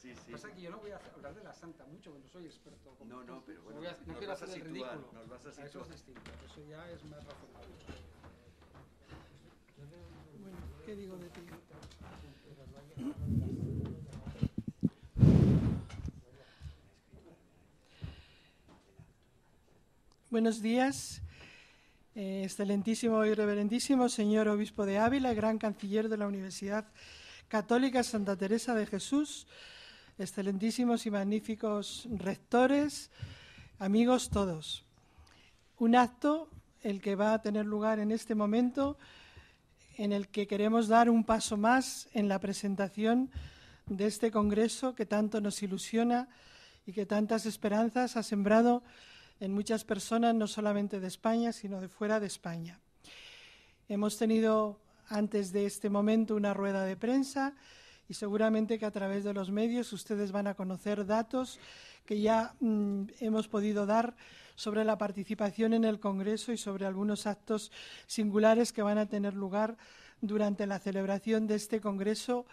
Sí, sí. Pasa que yo no voy a hablar de la santa mucho, porque no soy experto. Como no, no, pero bueno, a, no quiero hacer situar, ridículo. Nos vas a situar. Eso es distinto, eso ya es más razonable. Bueno, ¿qué digo de ti? Buenos días, eh, excelentísimo y reverendísimo señor obispo de Ávila, gran canciller de la Universidad Católica Santa Teresa de Jesús, excelentísimos y magníficos rectores, amigos todos. Un acto, el que va a tener lugar en este momento, en el que queremos dar un paso más en la presentación de este Congreso que tanto nos ilusiona y que tantas esperanzas ha sembrado en muchas personas, no solamente de España, sino de fuera de España. Hemos tenido antes de este momento una rueda de prensa y seguramente que a través de los medios ustedes van a conocer datos que ya mm, hemos podido dar sobre la participación en el Congreso y sobre algunos actos singulares que van a tener lugar durante la celebración de este Congreso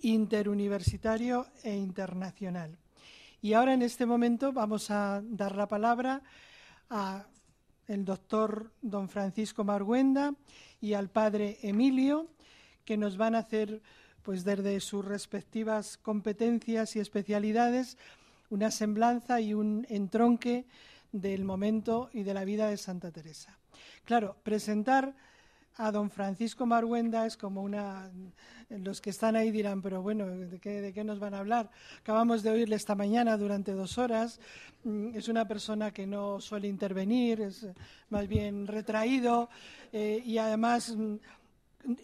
interuniversitario e internacional. Y ahora, en este momento, vamos a dar la palabra al doctor don Francisco Marguenda y al padre Emilio, que nos van a hacer pues desde sus respectivas competencias y especialidades, una semblanza y un entronque del momento y de la vida de Santa Teresa. Claro, presentar a don Francisco Marhuenda es como una... Los que están ahí dirán, pero bueno, ¿de qué, nos van a hablar? Acabamos de oírle esta mañana durante dos horas. Mm, es una persona que no suele intervenir, es más bien retraído eh, y además mm,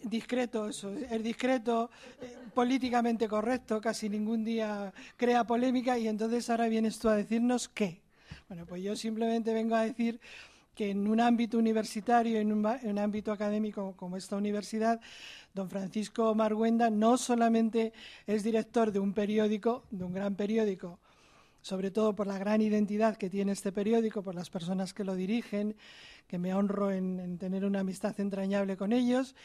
discreto eso, es discreto, eh, políticamente correcto, casi ningún día crea polémica y entonces ahora vienes tú a decirnos qué. Bueno, pues yo simplemente vengo a decir que en un ámbito universitario, en un, en un, ámbito académico como esta universidad, don Francisco Marguenda no solamente es director de un periódico, de un gran periódico sobre todo por la gran identidad que tiene este periódico, por las personas que lo dirigen, que me honro en, tener una amistad entrañable con ellos,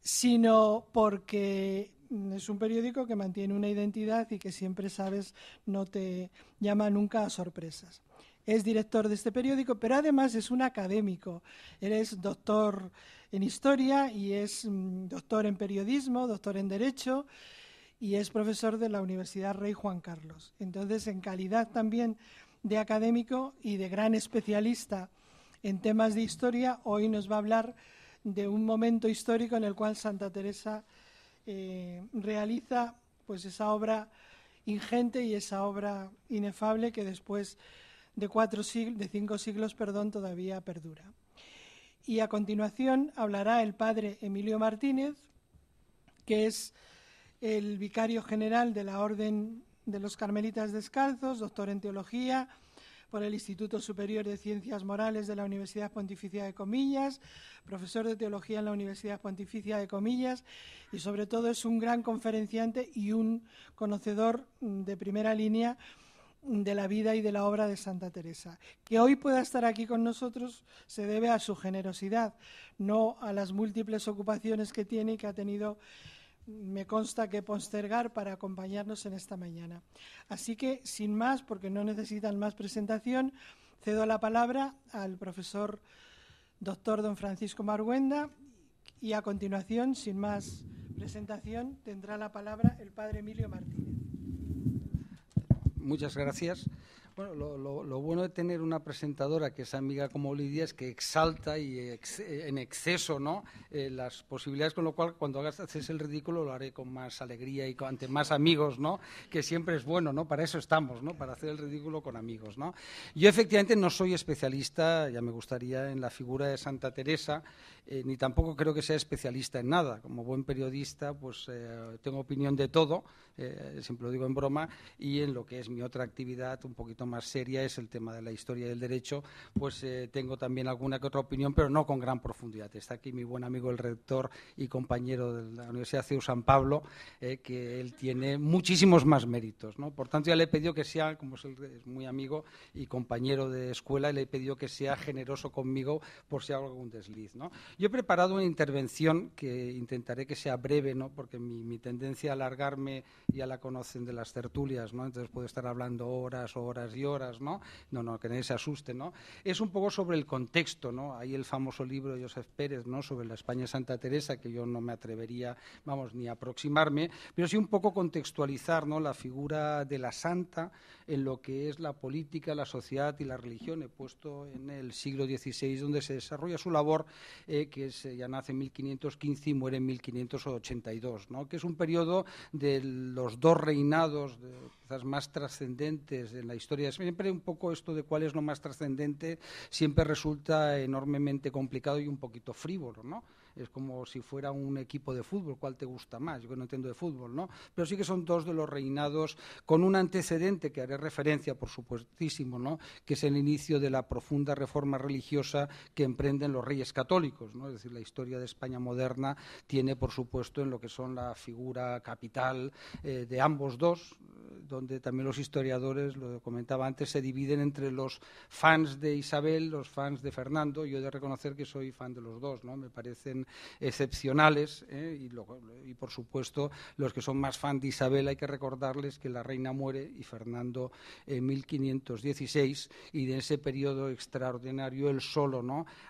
sino porque es un periódico que mantiene una identidad y que siempre sabes, no te llama nunca a sorpresas. Es director de este periódico, pero además es un académico. eres es doctor en historia y es mm, doctor en periodismo, doctor en derecho y es profesor de la Universidad Rey Juan Carlos. Entonces, en calidad también de académico y de gran especialista en temas de historia, hoy nos va a hablar de un momento histórico en el cual Santa Teresa eh, realiza pues esa obra ingente y esa obra inefable que después de, cuatro siglos, de cinco siglos perdón, todavía perdura. Y a continuación hablará el padre Emilio Martínez, que es el vicario general de la Orden de los Carmelitas Descalzos, doctor en Teología por el Instituto Superior de Ciencias Morales de la Universidad Pontificia de Comillas, profesor de Teología en la Universidad Pontificia de Comillas y sobre todo es un gran conferenciante y un conocedor mm, de primera línea mm, de la vida y de la obra de Santa Teresa. Que hoy pueda estar aquí con nosotros se debe a su generosidad, no a las múltiples ocupaciones que tiene y que ha tenido me consta que postergar para acompañarnos en esta mañana. Así que, sin más, porque no necesitan más presentación, cedo la palabra al profesor doctor don Francisco Marguenda y a continuación, sin más presentación, tendrá la palabra el padre Emilio Martínez. Muchas gracias. Bueno, lo, bueno de tener una presentadora que es amiga como Lidia es que exalta y eh, en exceso ¿no? Eh, las posibilidades, con lo cual cuando hagas haces el ridículo lo haré con más alegría y ante más amigos, ¿no? que siempre es bueno, ¿no? para eso estamos, ¿no? para hacer el ridículo con amigos. ¿no? Yo efectivamente no soy especialista, ya me gustaría, en la figura de Santa Teresa, eh, ni tampoco creo que sea especialista en nada. Como buen periodista, pues tengo opinión de todo, siempre lo digo en broma, y en lo que es mi otra actividad un poquito más seria es el tema de la historia del derecho, pues eh, tengo también alguna que otra opinión, pero no con gran profundidad. Está aquí mi buen amigo el rector y compañero de la Universidad de San Pablo, eh, que él tiene muchísimos más méritos. ¿no? Por tanto, ya le he pedido que sea, como es muy amigo y compañero de escuela, le he pedido que sea generoso conmigo por si hago algún desliz. ¿no? Yo he preparado una intervención que intentaré que sea breve, ¿no? porque mi, tendencia a alargarme ya la conocen de las tertulias, ¿no? entonces puedo estar hablando horas, horas horas ¿no? No, no, que nadie se asuste, ¿no? Es un poco sobre el contexto, ¿no? Hay el famoso libro de Joseph Pérez, ¿no? Sobre la España Santa Teresa, que yo no me atrevería, vamos, ni a aproximarme, pero sí un poco contextualizar, ¿no? La figura de la santa en lo que es la política, la sociedad y la religión. He puesto en el siglo XVI, donde se desarrolla su labor, eh, que eh, ya nace en 1515 y muere en 1582, ¿no? Que es un periodo de los dos reinados quizás más trascendentes en la historia. Siempre un poco esto de cuál es lo más trascendente siempre resulta enormemente complicado y un poquito frívolo, ¿no? es como si fuera un equipo de fútbol, ¿cuál te gusta más? Yo que no entiendo de fútbol, ¿no? Pero sí que son dos de los reinados con un antecedente que haré referencia, por supuestísimo, ¿no? Que es el inicio de la profunda reforma religiosa que emprenden los reyes católicos, ¿no? Es decir, la historia de España moderna tiene, por supuesto, en lo que son la figura capital eh, de ambos dos, donde también los historiadores, lo comentaba antes, se dividen entre los fans de Isabel, los fans de Fernando. Yo he de reconocer que soy fan de los dos, ¿no? Me parecen excepcionales ¿eh? y, por supuesto los que son más fan de Isabel hay que recordarles que la reina muere y Fernando en 1516 y de ese periodo extraordinario él solo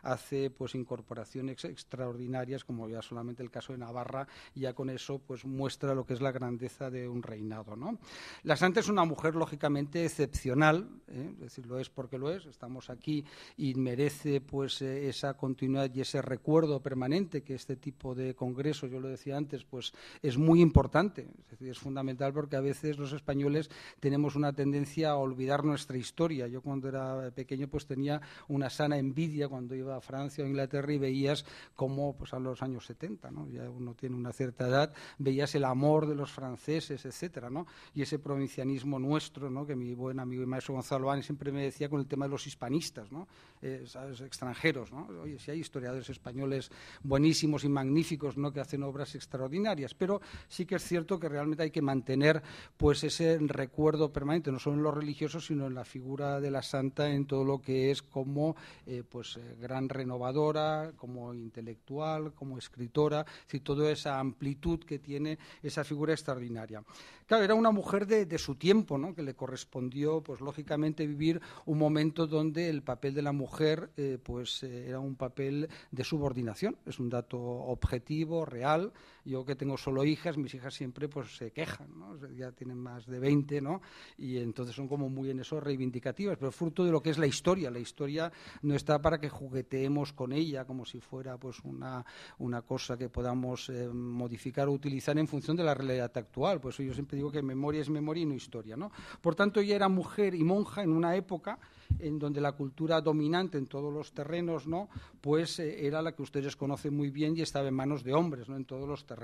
hace pues incorporaciones extraordinarias como ya solamente el caso de Navarra y ya con eso pues, muestra lo que es la grandeza de un reinado ¿no? La santa es una mujer lógicamente excepcional, ¿eh? es decir, lo es porque lo es, estamos aquí y merece pues esa continuidad y ese recuerdo permanente que este tipo de congreso, yo lo decía antes, pues es muy importante, es, fundamental porque a veces los españoles tenemos una tendencia a olvidar nuestra historia. Yo cuando era pequeño pues tenía una sana envidia cuando iba a Francia o Inglaterra y veías cómo pues a los años 70, ¿no? ya uno tiene una cierta edad, veías el amor de los franceses, etcétera, ¿no? y ese provincianismo nuestro, ¿no? que mi buen amigo y maestro Gonzalo Áñez siempre me decía con el tema de los hispanistas, ¿no? Eh, extranjeros, ¿no? oye, si hay historiadores españoles buenísimos y magníficos, ¿no? que hacen obras extraordinarias, pero sí que es cierto que realmente hay que mantener pues ese recuerdo permanente, no solo en los religiosos, sino en la figura de la santa en todo lo que es como eh, pues eh, gran renovadora, como intelectual, como escritora, si toda esa amplitud que tiene esa figura extraordinaria. Claro, era una mujer de, su tiempo, ¿no? que le correspondió, pues lógicamente, vivir un momento donde el papel de la mujer eh, pues, era un papel de subordinación, es un dato objetivo, real, yo que tengo solo hijas, mis hijas siempre pues se quejan, ya tienen más de 20, ¿no? Y entonces son como muy en eso reivindicativas, pero fruto de lo que es la historia. La historia no está para que jugueteemos con ella como si fuera pues una, una cosa que podamos eh, modificar o utilizar en función de la realidad actual. Por eso yo siempre digo que memoria es memoria y no historia, ¿no? Por tanto, ella era mujer y monja en una época en donde la cultura dominante en todos los terrenos, ¿no? Pues eh, era la que ustedes conocen muy bien y estaba en manos de hombres, ¿no? En todos los terrenos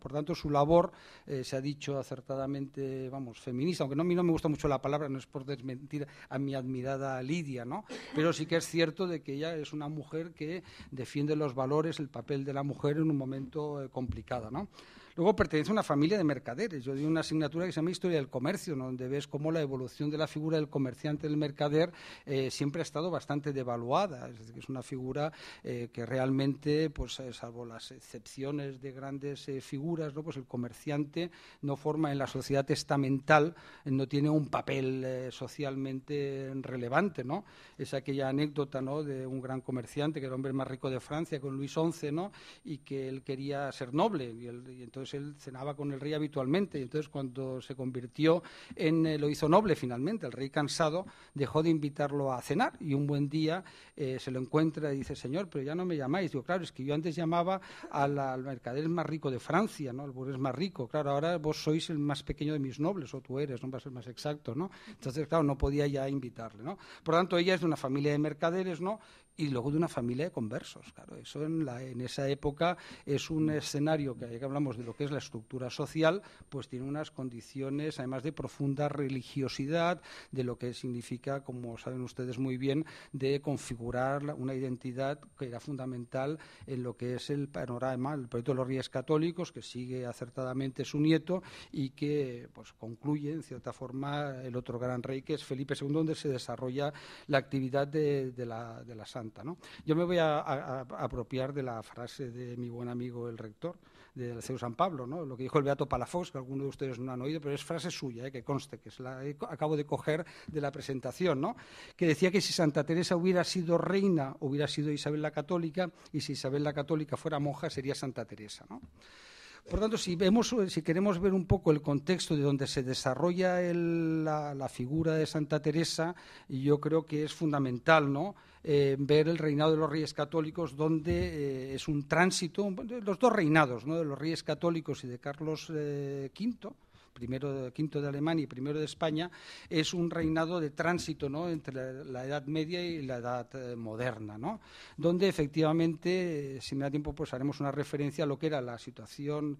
por tanto, su labor, eh, se ha dicho acertadamente, vamos, feminista, aunque no, a mí no me gusta mucho la palabra, no es por desmentir a mi admirada Lidia, ¿no? pero sí que es cierto de que ella es una mujer que defiende los valores, el papel de la mujer en un momento eh, complicado. ¿no? Luego pertenece a una familia de mercaderes. Yo di una asignatura que se llama Historia del Comercio, donde ves cómo la evolución de la figura del comerciante, del mercader, eh, siempre ha estado bastante devaluada. Es decir, que es una figura eh, que realmente, pues, eh, salvo las excepciones de grandes figuras, ¿no? pues el comerciante no forma en la sociedad testamental, no tiene un papel socialmente relevante. ¿no? Es aquella anécdota ¿no? de un gran comerciante, que era el hombre más rico de Francia, con Luis XI, ¿no? y que él quería ser noble. y, y entonces pues él cenaba con el rey habitualmente. Y entonces cuando se convirtió en, eh, lo hizo noble finalmente, el rey cansado dejó de invitarlo a cenar y un buen día eh, se lo encuentra y dice, señor, pero ya no me llamáis. Digo, claro, es que yo antes llamaba al, mercader más rico de Francia, ¿no? El es más rico. Claro, ahora vos sois el más pequeño de mis nobles, o tú eres, no va a ser más exacto, ¿no? Entonces, claro, no podía ya invitarle, ¿no? Por lo tanto, ella es de una familia de mercaderes, ¿no? y luego de una familia de conversos. Claro, eso en, la, en esa época es un mm. escenario que, ya que hablamos de lo que es la estructura social, pues tiene unas condiciones, además de profunda religiosidad, de lo que significa, como saben ustedes muy bien, de configurar una identidad que era fundamental en lo que es el panorama, el proyecto de los Reyes Católicos, que sigue acertadamente su nieto y que pues, concluye, en cierta forma, el otro gran rey, que es Felipe II, donde se desarrolla la actividad de, la, de la Santa. Yo me voy a, apropiar de la frase de mi buen amigo el rector del CEU San Pablo, lo que dijo el Beato Palafox, que algunos de ustedes no han oído, pero es frase suya, ¿eh? que conste, que es la que acabo de coger de la presentación, que decía que si Santa Teresa hubiera sido reina, hubiera sido Isabel la Católica, y si Isabel la Católica fuera monja, sería Santa Teresa. Por tanto, si, vemos, si queremos ver un poco el contexto de donde se desarrolla la, figura de Santa Teresa, yo creo que es fundamental, ¿no? Eh, ver el reinado de los reyes católicos, donde eh, es un tránsito, los dos reinados, ¿no? de los reyes católicos y de Carlos V, eh, primero, quinto de Alemania y primero de España, es un reinado de tránsito ¿no? entre la, Edad Media y la Edad eh, Moderna, ¿no? donde efectivamente, eh, si me da tiempo, pues haremos una referencia a lo que era la situación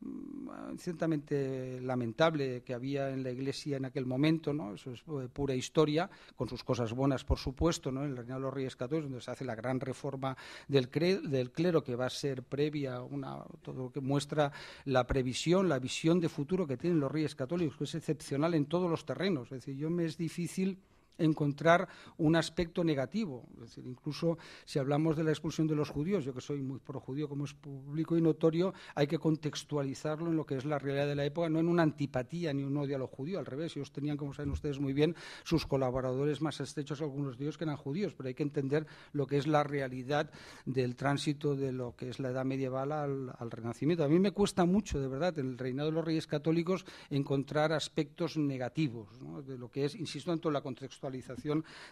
Mm, ciertamente lamentable que había en la Iglesia en aquel momento, ¿no? eso es eh, pura historia, con sus cosas buenas, por supuesto, ¿no? en el Reino de los Reyes Católicos, donde se hace la gran reforma del, clero, que va a ser previa a todo lo que muestra la previsión, la visión de futuro que tienen los Reyes Católicos, que es excepcional en todos los terrenos. Es decir, yo me es difícil encontrar un aspecto negativo. Es decir, incluso si hablamos de la expulsión de los judíos, yo que soy muy pro judío como es público y notorio, hay que contextualizarlo en lo que es la realidad de la época, no en una antipatía ni un odio a los judíos, al revés, ellos tenían, como saben ustedes muy bien, sus colaboradores más estrechos, algunos de ellos que eran judíos, pero hay que entender lo que es la realidad del tránsito de lo que es la edad medieval al, Renacimiento. A mí me cuesta mucho, de verdad, en el reinado de los reyes católicos encontrar aspectos negativos de lo que es, insisto, en toda la contextualización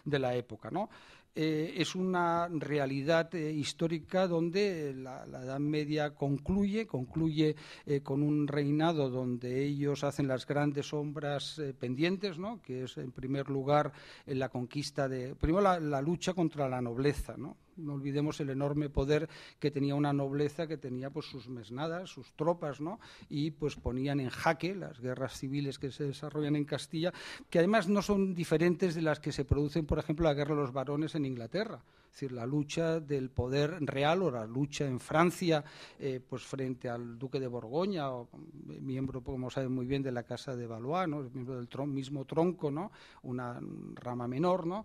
de la época. ¿no? Eh, es una realidad eh, histórica donde eh, la, Edad Media concluye, concluye con un reinado donde ellos hacen las grandes sombras pendientes, ¿no? que es en primer lugar la conquista de, primero la, la lucha contra la nobleza, ¿no? No olvidemos el enorme poder que tenía una nobleza que tenía pues sus mesnadas, sus tropas, ¿no? Y pues ponían en jaque las guerras civiles que se desarrollan en Castilla, que además no son diferentes de las que se producen, por ejemplo, la guerra de los varones en Inglaterra. Es decir, la lucha del poder real o la lucha en Francia eh, pues frente al duque de Borgoña, eh, miembro, como saben muy bien, de la Casa de Valois, ¿no? miembro del tron, mismo tronco, ¿no? una rama menor. ¿no?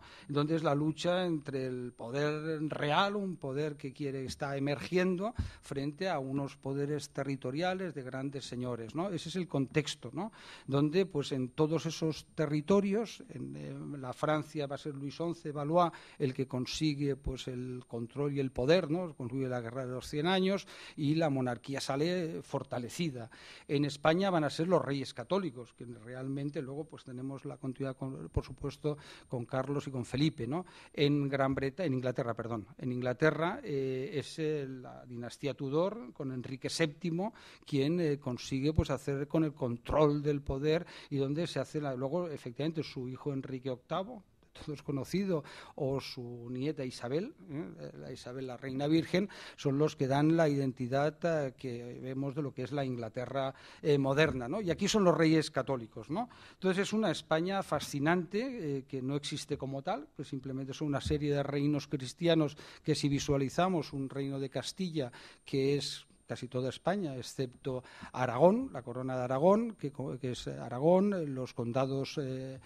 es la lucha entre el poder real, un poder que quiere está emergiendo, frente a unos poderes territoriales de grandes señores. ¿no? Ese es el contexto, ¿no? donde pues, en todos esos territorios, en, eh, la Francia va a ser Luis XI, Valois, el que consigue pues el control y el poder, ¿no? concluye la Guerra de los Cien Años y la monarquía sale fortalecida. En España van a ser los reyes católicos, que realmente luego pues tenemos la continuidad, por supuesto, con Carlos y con Felipe. ¿no? En Gran Bretaña, en Inglaterra, perdón, en Inglaterra eh, es la dinastía Tudor con Enrique VII quien eh, consigue pues hacer con el control del poder y donde se hace luego efectivamente su hijo Enrique VIII todos conocido, o su nieta Isabel, ¿eh? la Isabel la Reina Virgen, son los que dan la identidad eh, que vemos de lo que es la Inglaterra eh, moderna. Y aquí son los reyes católicos. Entonces es una España fascinante que no existe como tal, pues simplemente son una serie de reinos cristianos que si visualizamos un reino de Castilla que es casi toda España, excepto Aragón, la corona de Aragón, que, es eh, Aragón, eh, los condados eh,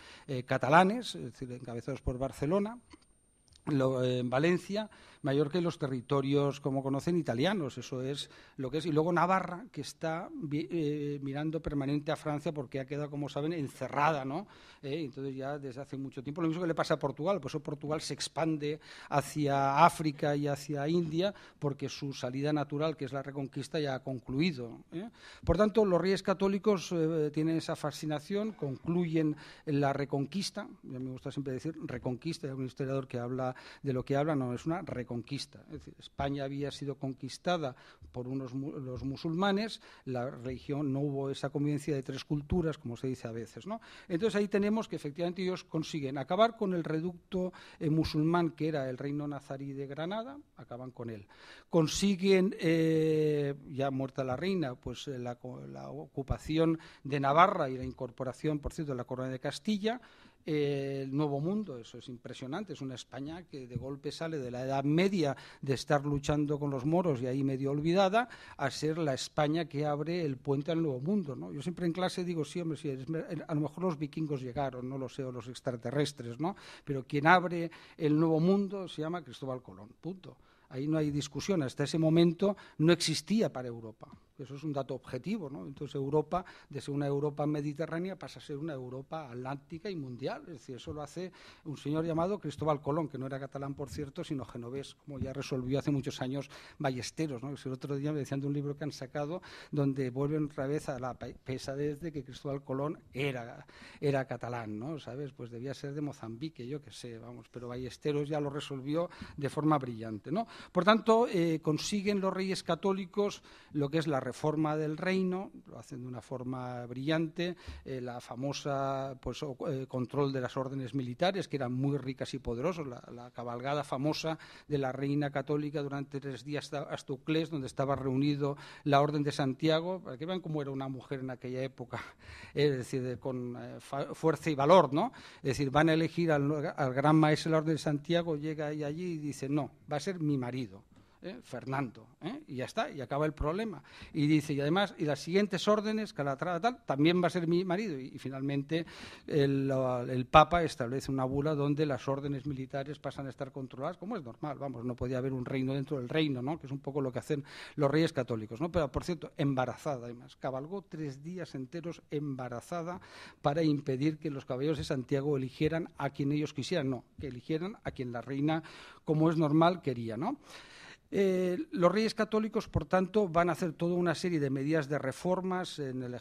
catalanes, decir, encabezados por Barcelona, en Valencia, mayor que los territorios, como conocen, italianos. Eso es lo que es. Y luego Navarra, que está eh, mirando permanente a Francia porque ha quedado, como saben, encerrada, ¿no? Eh, entonces ya desde hace mucho tiempo. Lo mismo que le pasa a Portugal. Por pues eso Portugal se expande hacia África y hacia India porque su salida natural, que es la reconquista, ya ha concluido. ¿eh? Por tanto, los reyes católicos tienen esa fascinación, concluyen la reconquista. Ya me gusta siempre decir reconquista. Hay un historiador que habla de lo que habla. No, es una reconquista conquista. decir, España había sido conquistada por unos, los musulmanes, la religión no hubo esa convivencia de tres culturas, como se dice a veces. ¿no? Entonces ahí tenemos que efectivamente ellos consiguen acabar con el reducto eh, musulmán que era el reino nazarí de Granada, acaban con él. Consiguen, eh, ya muerta la reina, pues eh, la, la ocupación de Navarra y la incorporación, por cierto, de la corona de Castilla el nuevo mundo. Eso es impresionante. Es una España que de golpe sale de la Edad Media, de estar luchando con los moros y ahí medio olvidada, a ser la España que abre el puente al nuevo mundo. Yo siempre en clase digo, sí, hombre, eh, a lo mejor los vikingos llegaron, no lo sé, o los extraterrestres, ¿no? Pero quien abre el nuevo mundo se llama Cristóbal Colón. Punto. Ahí no hay discusión. Hasta ese momento no existía para Europa. Eso es un dato objetivo, ¿no? Entonces Europa, de ser una Europa mediterránea, pasa a ser una Europa atlántica y mundial. Es decir, eso lo hace un señor llamado Cristóbal Colón, que no era catalán, por cierto, sino genovés, como ya resolvió hace muchos años Ballesteros, ¿no? El otro día me decían de un libro que han sacado donde vuelven otra vez a la pesadez de que Cristóbal Colón era, era catalán, ¿no? ¿Sabes? Pues debía ser de Mozambique, yo qué sé, vamos, pero Ballesteros ya lo resolvió de forma brillante, ¿no? Por tanto, eh, consiguen los reyes católicos lo que es la reforma del reino, lo hacen de una forma brillante, eh, la famosa pues, eh, control de las órdenes militares, que eran muy ricas y poderosas, la, cabalgada famosa de la reina católica durante tres días hasta Uclés, donde estaba reunido la Orden de Santiago, para que vean cómo era una mujer en aquella época, es decir, con eh, fuerza y valor, ¿no? Es decir, van a elegir al, gran maestro de la Orden de Santiago, llega ahí allí y dice, no, va a ser mi marido. ¿eh? Fernando. ¿eh? Y ya está, y acaba el problema. Y dice, y además, y las siguientes órdenes, Calatrava tal, también va a ser mi marido. Y, finalmente el, el, Papa establece una bula donde las órdenes militares pasan a estar controladas, como es normal, vamos, no podía haber un reino dentro del reino, ¿no? Que es un poco lo que hacen los reyes católicos, ¿no? Pero, por cierto, embarazada, además, cabalgó tres días enteros embarazada para impedir que los caballeros de Santiago eligieran a quien ellos quisieran, no, que eligieran a quien la reina, como es normal, quería, ¿no? Eh, los reyes católicos, por tanto, van a hacer toda una serie de medidas de reformas en el,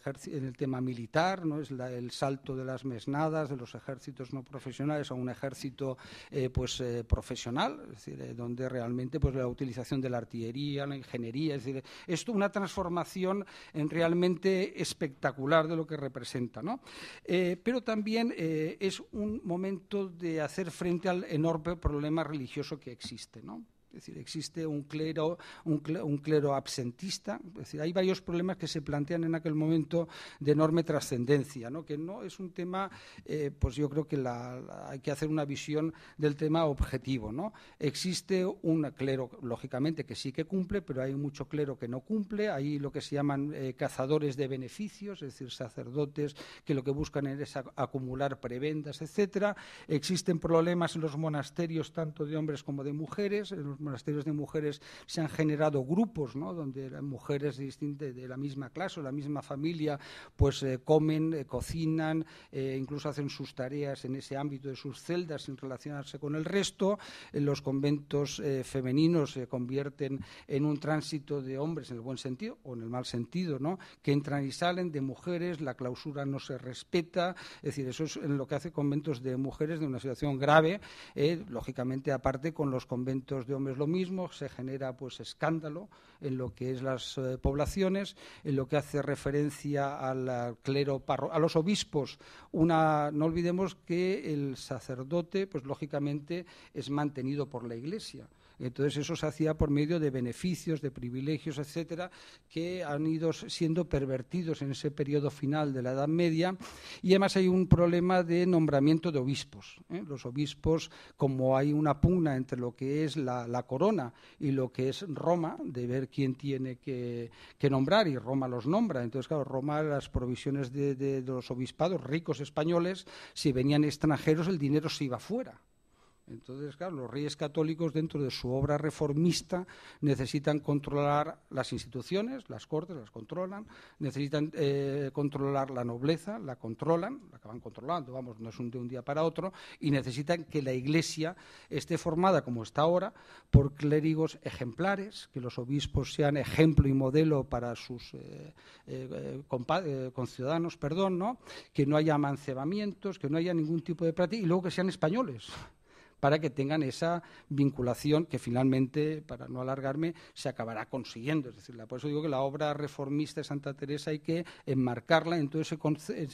tema militar, ¿no? es el salto de las mesnadas, de los ejércitos no profesionales a un ejército eh, pues, eh, profesional, es decir, donde realmente pues, la utilización de la artillería, la ingeniería, es decir, esto una transformación realmente espectacular de lo que representa. ¿no? pero también es un momento de hacer frente al enorme problema religioso que existe. ¿no? es decir, existe un clero, un clero, absentista, es decir, hay varios problemas que se plantean en aquel momento de enorme trascendencia, ¿no? que no es un tema, eh, pues yo creo que la, hay que hacer una visión del tema objetivo. ¿no? Existe un clero, lógicamente, que sí que cumple, pero hay mucho clero que no cumple, hay lo que se llaman eh, cazadores de beneficios, es decir, sacerdotes que lo que buscan es acumular prebendas, etcétera. Existen problemas en los monasterios, tanto de hombres como de mujeres, en los monasterios de mujeres se han generado grupos, donde mujeres distintas de la misma clase o la misma familia, pues eh, comen, eh, cocinan, eh, incluso hacen sus tareas en ese ámbito de sus celdas sin relacionarse con el resto. los conventos femeninos se convierten en un tránsito de hombres en el buen sentido o en el mal sentido, ¿no? que entran y salen de mujeres, la clausura no se respeta, es decir, eso es en lo que hace conventos de mujeres de una situación grave, lógicamente aparte con los conventos de hombres es lo mismo, se genera pues escándalo en lo que es las eh, poblaciones, en lo que hace referencia clero a los obispos. Una, no olvidemos que el sacerdote, pues lógicamente, es mantenido por la Iglesia. Entonces eso se hacía por medio de beneficios, de privilegios, etcétera, que han ido siendo pervertidos en ese periodo final de la Edad Media. Y además hay un problema de nombramiento de obispos. ¿eh? Los obispos, como hay una pugna entre lo que es la, corona y lo que es Roma, de ver quién tiene que, nombrar, y Roma los nombra. Entonces, claro, Roma las provisiones de los obispados ricos españoles, si venían extranjeros, el dinero se iba fuera. Entonces, claro, los reyes católicos dentro de su obra reformista necesitan controlar las instituciones, las cortes las controlan, necesitan eh, controlar la nobleza, la controlan, la acaban controlando, vamos, no es un de un día para otro, y necesitan que la Iglesia esté formada como está ahora por clérigos ejemplares, que los obispos sean ejemplo y modelo para sus eh, eh, eh conciudadanos, perdón, ¿no? que no haya amancebamientos, que no haya ningún tipo de práctica, y luego que sean españoles para que tengan esa vinculación que finalmente, para no alargarme, se acabará consiguiendo. Es decir, por eso digo que la obra reformista de Santa Teresa hay que enmarcarla en todo ese,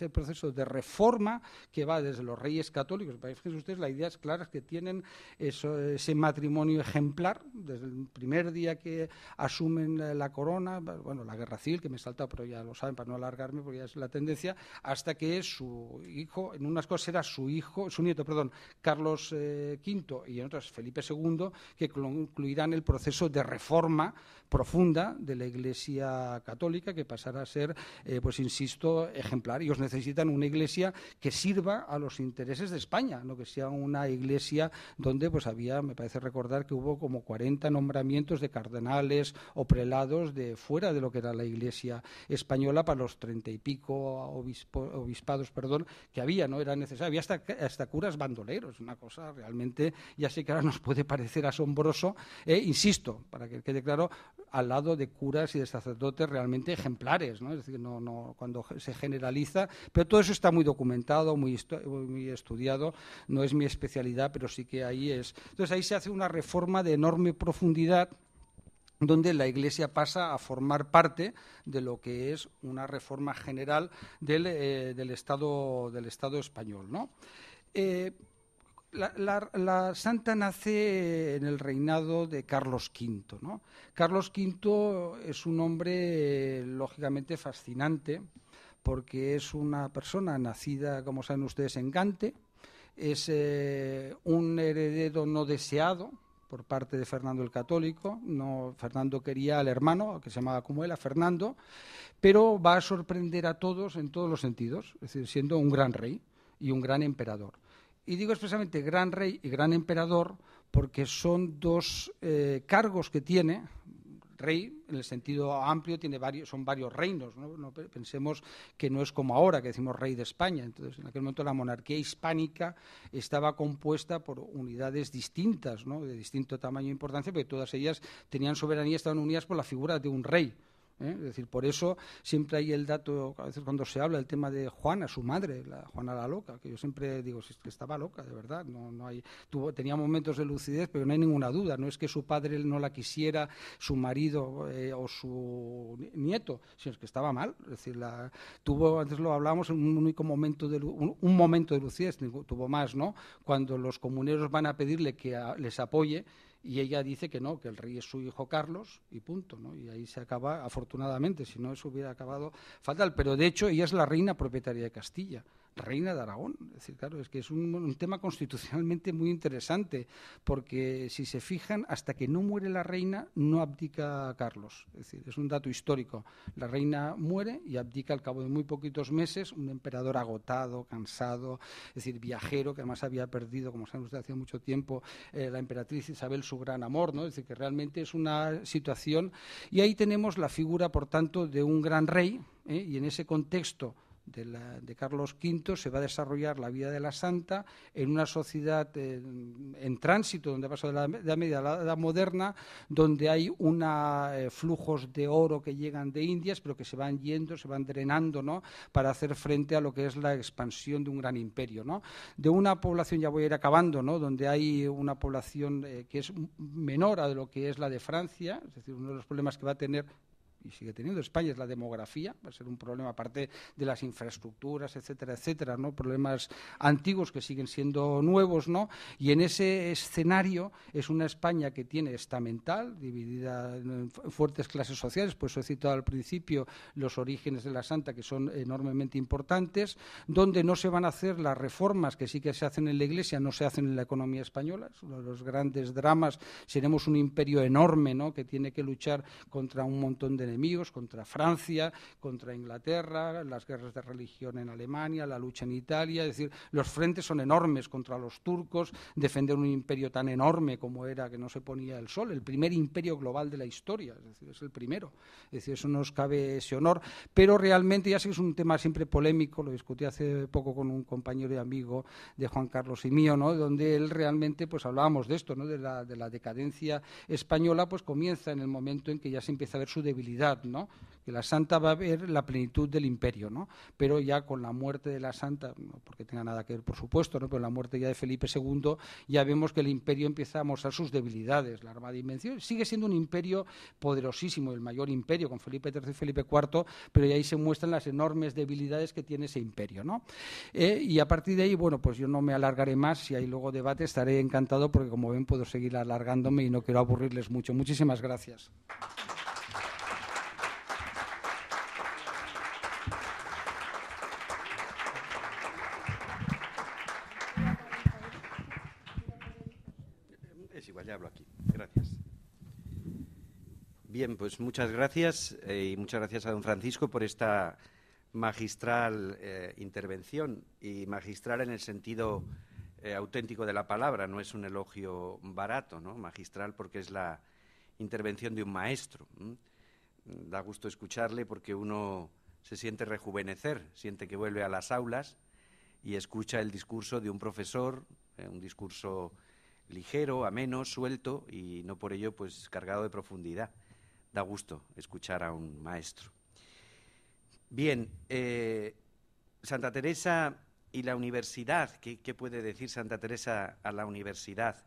proceso de reforma que va desde los reyes católicos. Fíjense ustedes la es clara, es que tienen ese matrimonio ejemplar, desde el primer día que asumen la, corona, bueno, la guerra civil, que me salta, pero ya lo saben, para no alargarme, porque ya es la tendencia, hasta que su hijo, en unas cosas era su hijo, su nieto, perdón, Carlos eh, V y en otras Felipe II, que concluirán el proceso de reforma profunda de la Iglesia católica, que pasará a ser, eh, pues insisto, ejemplar. Ellos necesitan una Iglesia que sirva a los intereses de España, no que sea una Iglesia donde pues había, me parece recordar que hubo como 40 nombramientos de cardenales o prelados de fuera de lo que era la Iglesia española para los treinta y pico obispados, perdón, que había, no era necesario, había hasta, hasta curas bandoleros, una cosa realmente ya sé que ahora nos puede parecer asombroso, eh, insisto, para que quede claro, al lado de curas y de sacerdotes realmente ejemplares, ¿no? es decir, no, cuando se generaliza, pero todo eso está muy documentado, muy, muy estudiado, no es mi especialidad, pero sí que ahí es. Entonces ahí se hace una reforma de enorme profundidad donde la Iglesia pasa a formar parte de lo que es una reforma general del, eh, estado, del estado, español. ¿no? Eh, la, santa nace en el reinado de Carlos V. ¿no? Carlos V es un hombre lógicamente fascinante porque es una persona nacida, como saben ustedes, en Gante, es eh, un heredero no deseado por parte de Fernando el Católico. Fernando quería al hermano, que se llamaba como él, a Fernando, pero va a sorprender a todos en todos los sentidos, es decir, siendo un gran rey y un gran emperador. Y digo expresamente gran rey y gran emperador porque son dos eh, cargos que tiene, rey, en el sentido amplio, tiene varios, son varios reinos. ¿no? pensemos que no es como ahora, que decimos rey de España. Entonces, en aquel momento la monarquía hispánica estaba compuesta por unidades distintas, ¿no? de distinto tamaño e importancia, pero todas ellas tenían soberanía, estaban unidas por la figura de un rey. ¿eh? Es decir, por eso siempre hay el dato, a veces cuando se habla del tema de Juana, su madre, Juana la loca, que yo siempre digo, si es que estaba loca, de verdad, no, no hay, tuvo, tenía momentos de lucidez, pero no hay ninguna duda, no es que su padre no la quisiera, su marido eh, o su nieto, sino es que estaba mal, es decir, la, tuvo, antes lo hablábamos, un único momento de, un, momento de lucidez, tuvo más, ¿no? Cuando los comuneros van a pedirle que les apoye, y ella dice que no, que el rey es su hijo Carlos y punto, ¿no? Y ahí se acaba, afortunadamente, si no eso hubiera acabado fatal, pero de hecho ella es la reina propietaria de Castilla reina de Aragón. Es decir, claro, es que es un, tema constitucionalmente muy interesante, porque si se fijan, hasta que no muere la reina, no abdica Carlos. Es decir, es un dato histórico. La reina muere y abdica al cabo de muy poquitos meses, un emperador agotado, cansado, es decir, viajero, que además había perdido, como saben ustedes, hace mucho tiempo, eh, la emperatriz Isabel su gran amor, ¿no? Es decir, que realmente es una situación. Y ahí tenemos la figura, por tanto, de un gran rey, ¿eh? y en ese contexto de, Carlos V se va a desarrollar la vida de la santa en una sociedad eh, en tránsito, donde ha de la Edad Media a la Edad Moderna, donde hay una, eh, flujos de oro que llegan de Indias, pero que se van yendo, se van drenando, ¿no? para hacer frente a lo que es la expansión de un gran imperio. ¿no? De una población, ya voy a ir acabando, ¿no? donde hay una población eh, que es menor a lo que es la de Francia, es decir, uno de los problemas que va a tener y sigue teniendo España es la demografía, va a ser un problema aparte de las infraestructuras, etcétera, etcétera, ¿no? Problemas antiguos que siguen siendo nuevos, ¿no? Y en ese escenario es una España que tiene estamental, dividida en fuertes clases sociales, pues eso he citado al principio los orígenes de la Santa que son enormemente importantes, donde no se van a hacer las reformas que sí que se hacen en la Iglesia, no se hacen en la economía española, uno de los grandes dramas, seremos un imperio enorme, ¿no? que tiene que luchar contra un montón de enemigos, contra Francia, contra Inglaterra, las guerras de religión en Alemania, la lucha en Italia, es decir, los frentes son enormes contra los turcos, defender un imperio tan enorme como era que no se ponía el sol, el primer imperio global de la historia, es decir, es el primero, es decir, eso nos cabe ese honor, pero realmente ya sé que es un tema siempre polémico, lo discutí hace poco con un compañero y amigo de Juan Carlos y mío, ¿no? donde él realmente pues hablábamos de esto, ¿no? de la decadencia española, pues comienza en el momento en que ya se empieza a ver su debilidad que la santa va a ver la plenitud del imperio, Pero ya con la muerte de la santa, porque tenga nada que ver, por supuesto, ¿no? con la muerte ya de Felipe II, ya vemos que el imperio empieza a mostrar sus debilidades, la armada invención. Sigue siendo un imperio poderosísimo, el mayor imperio, con Felipe III y Felipe IV, pero ya ahí se muestran las enormes debilidades que tiene ese imperio, eh, y a partir de ahí, bueno, pues yo no me alargaré más, si hay luego debate estaré encantado, porque como ven puedo seguir alargándome y no quiero aburrirles mucho. Muchísimas Gracias. pues muchas gracias eh, y muchas gracias a don Francisco por esta magistral eh, intervención y magistral en el sentido eh, auténtico de la palabra, no es un elogio barato, ¿no? Magistral porque es la intervención de un maestro. Da gusto escucharle porque uno se siente rejuvenecer, siente que vuelve a las aulas y escucha el discurso de un profesor, un discurso ligero, ameno, suelto y no por ello pues cargado de profundidad da gusto escuchar a un maestro. Bien, eh, Santa Teresa y la universidad, ¿qué, puede decir Santa Teresa a la universidad?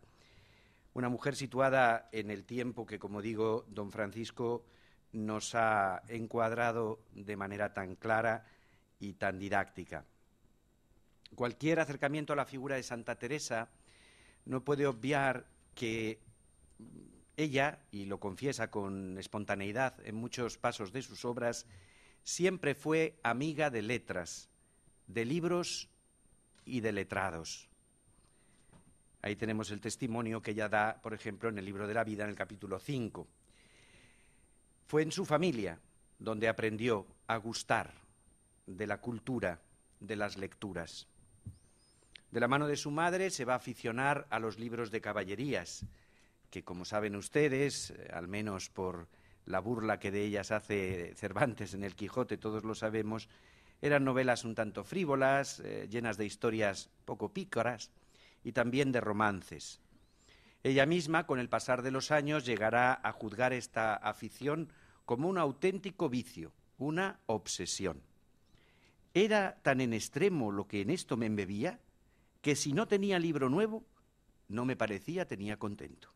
Una mujer situada en el tiempo que, como digo, don Francisco nos ha encuadrado de manera tan clara y tan didáctica. Cualquier acercamiento a la figura de Santa Teresa no puede obviar que ella, y lo confiesa con espontaneidad en muchos pasos de sus obras, siempre fue amiga de letras, de libros y de letrados. Ahí tenemos el testimonio que ella da, por ejemplo, en el libro de la vida, en el capítulo 5. Fue en su familia donde aprendió a gustar de la cultura, de las lecturas. De la mano de su madre se va a aficionar a los libros de caballerías, que, como saben ustedes, eh, al menos por la burla que de ellas hace Cervantes en El Quijote, todos lo sabemos, eran novelas un tanto frívolas, eh, llenas de historias poco pícaras y también de romances. Ella misma, con el pasar de los años, llegará a juzgar esta afición como un auténtico vicio, una obsesión. Era tan en extremo lo que en esto me embebía que si no tenía libro nuevo, no me parecía tenía contento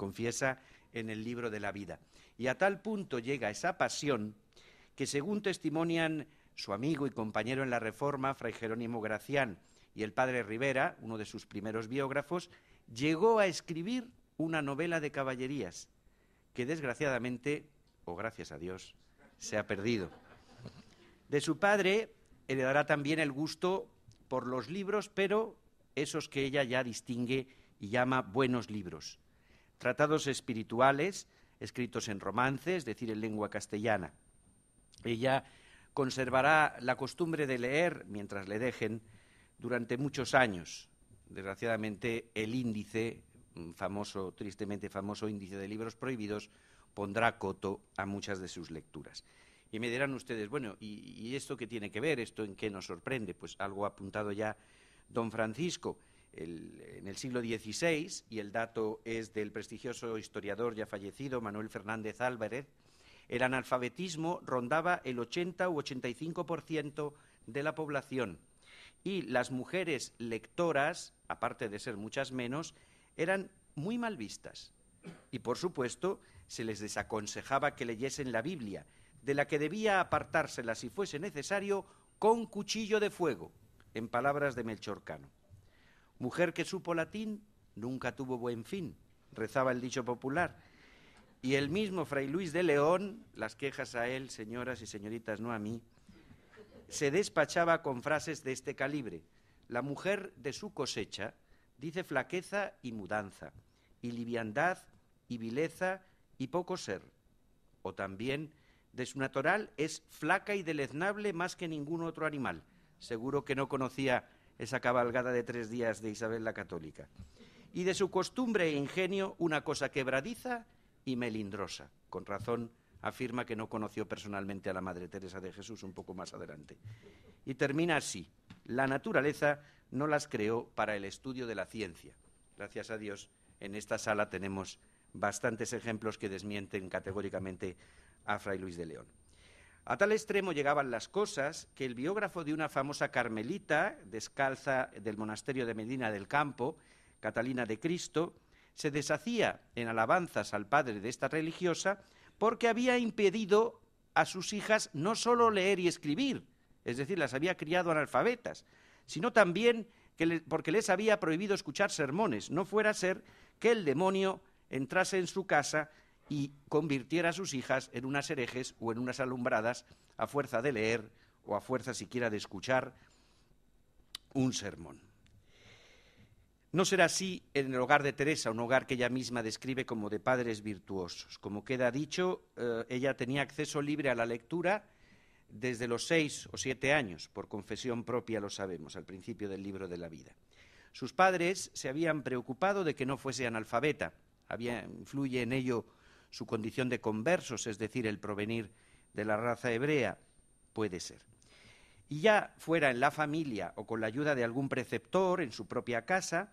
confiesa en el libro de la vida. Y a tal punto llega esa pasión que, según testimonian su amigo y compañero en la Reforma, Fray Jerónimo Gracián, y el padre Rivera, uno de sus primeros biógrafos, llegó a escribir una novela de caballerías que desgraciadamente, o gracias a Dios, se ha perdido. De su padre heredará también el gusto por los libros, pero esos que ella ya distingue y llama buenos libros tratados espirituales escritos en romances, es decir, en lengua castellana. Ella conservará la costumbre de leer, mientras le dejen, durante muchos años. Desgraciadamente, el índice, mm, famoso, tristemente famoso índice de libros prohibidos, pondrá coto a muchas de sus lecturas. Y me dirán ustedes, bueno, ¿y, ¿y, esto qué tiene que ver? ¿Esto en qué nos sorprende? Pues algo ha apuntado ya don Francisco en el siglo XVI, y el dato es del prestigioso historiador ya fallecido Manuel Fernández Álvarez, el analfabetismo rondaba el 80 u 85% de la población y las mujeres lectoras, aparte de ser muchas menos, eran muy mal vistas. Y por supuesto, se les desaconsejaba que leyesen la Biblia, de la que debía apartársela si fuese necesario con cuchillo de fuego, en palabras de Melchor Mujer que supo latín nunca tuvo buen fin, rezaba el dicho popular. Y el mismo Fray Luis de León, las quejas a él, señoras y señoritas, no a mí, se despachaba con frases de este calibre. La mujer de su cosecha dice flaqueza y mudanza, y liviandad y vileza y poco ser. O también, de su natural es flaca y deleznable más que ningún otro animal. Seguro que no conocía esa cabalgada de tres días de Isabel la Católica. Y de su costumbre e ingenio, una cosa quebradiza y melindrosa. Con razón afirma que no conoció personalmente a la Madre Teresa de Jesús un poco más adelante. Y termina así. La naturaleza no las creó para el estudio de la ciencia. Gracias a Dios, en esta sala tenemos bastantes ejemplos que desmienten categóricamente a Fray Luis de León. A tal extremo llegaban las cosas que el biógrafo de una famosa carmelita descalza del monasterio de Medina del Campo, Catalina de Cristo, se deshacía en alabanzas al padre de esta religiosa porque había impedido a sus hijas no solo leer y escribir, es decir, las había criado analfabetas, sino también que porque les había prohibido escuchar sermones, no fuera a ser que el demonio entrase en su casa y convirtiera a sus hijas en unas herejes o en unas alumbradas a fuerza de leer o a fuerza siquiera de escuchar un sermón. No será así en el hogar de Teresa, un hogar que ella misma describe como de padres virtuosos. Como queda dicho, eh, ella tenía acceso libre a la lectura desde los seis o siete años, por confesión propia lo sabemos, al principio del libro de la vida. Sus padres se habían preocupado de que no fuese analfabeta. Había, influye en ello su condición de conversos, es decir, el provenir de la raza hebrea, puede ser. Y ya fuera en la familia o con la ayuda de algún preceptor en su propia casa,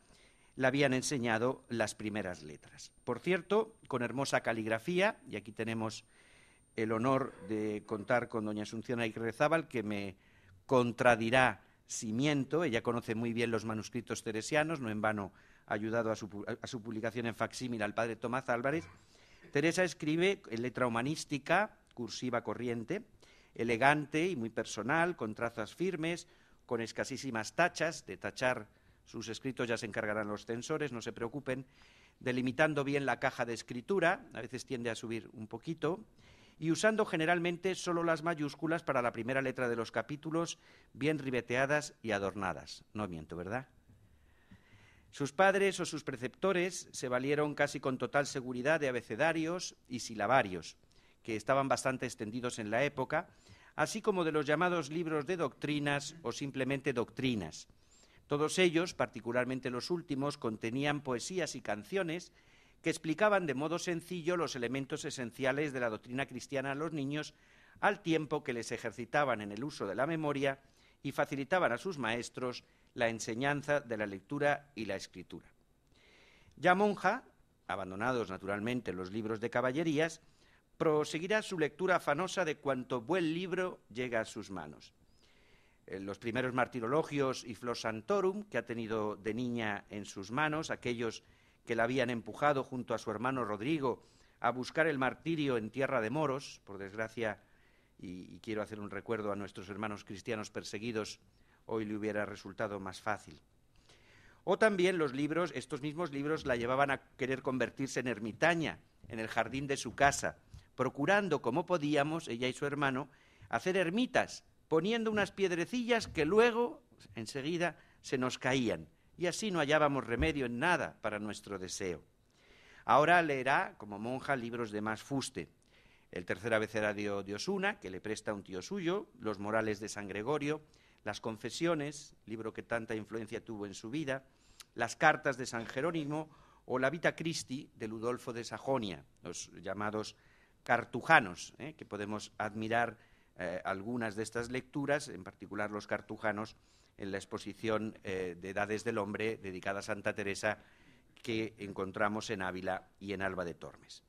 le habían enseñado las primeras letras. Por cierto, con hermosa caligrafía, y aquí tenemos el honor de contar con doña Asunción Zábal, que me contradirá si miento, ella conoce muy bien los manuscritos teresianos, no en vano ha ayudado a su, a su publicación en facsímil al padre Tomás Álvarez, Teresa escribe en eh, letra humanística, cursiva corriente, elegante y muy personal, con trazas firmes, con escasísimas tachas, de tachar sus escritos ya se encargarán los censores, no se preocupen, delimitando bien la caja de escritura, a veces tiende a subir un poquito, y usando generalmente solo las mayúsculas para la primera letra de los capítulos, bien ribeteadas y adornadas. No miento, ¿verdad? Sus padres o sus preceptores se valieron casi con total seguridad de abecedarios y silabarios, que estaban bastante extendidos en la época, así como de los llamados libros de doctrinas o simplemente doctrinas. Todos ellos, particularmente los últimos, contenían poesías y canciones que explicaban de modo sencillo los elementos esenciales de la doctrina cristiana a los niños, al tiempo que les ejercitaban en el uso de la memoria y facilitaban a sus maestros la enseñanza de la lectura y la escritura. Ya monja, abandonados naturalmente los libros de caballerías, proseguirá su lectura afanosa de cuanto buen libro llega a sus manos. Eh, los primeros martirologios y Flos Santorum que ha tenido de niña en sus manos, aquellos que la habían empujado junto a su hermano Rodrigo a buscar el martirio en tierra de moros, por desgracia, y quiero hacer un recuerdo a nuestros hermanos cristianos perseguidos hoy le hubiera resultado más fácil. O también los libros, estos mismos libros la llevaban a querer convertirse en ermitaña, en el jardín de su casa, procurando como podíamos, ella y su hermano, hacer ermitas, poniendo unas piedrecillas que luego, enseguida, se nos caían, y así no hallábamos remedio en nada para nuestro deseo. Ahora leerá, como monja, libros de más fuste. El tercer abecedario de Osuna, que le presta un tío suyo, los morales de San Gregorio, las Confesiones, libro que tanta influencia tuvo en su vida, Las Cartas de San Jerónimo o La Vita Christi de Ludolfo de Sajonia, los llamados cartujanos, ¿eh? que podemos admirar eh, algunas de estas lecturas, en particular los cartujanos, en la exposición eh, de Edades del Hombre dedicada a Santa Teresa que encontramos en Ávila y en Alba de Tormes.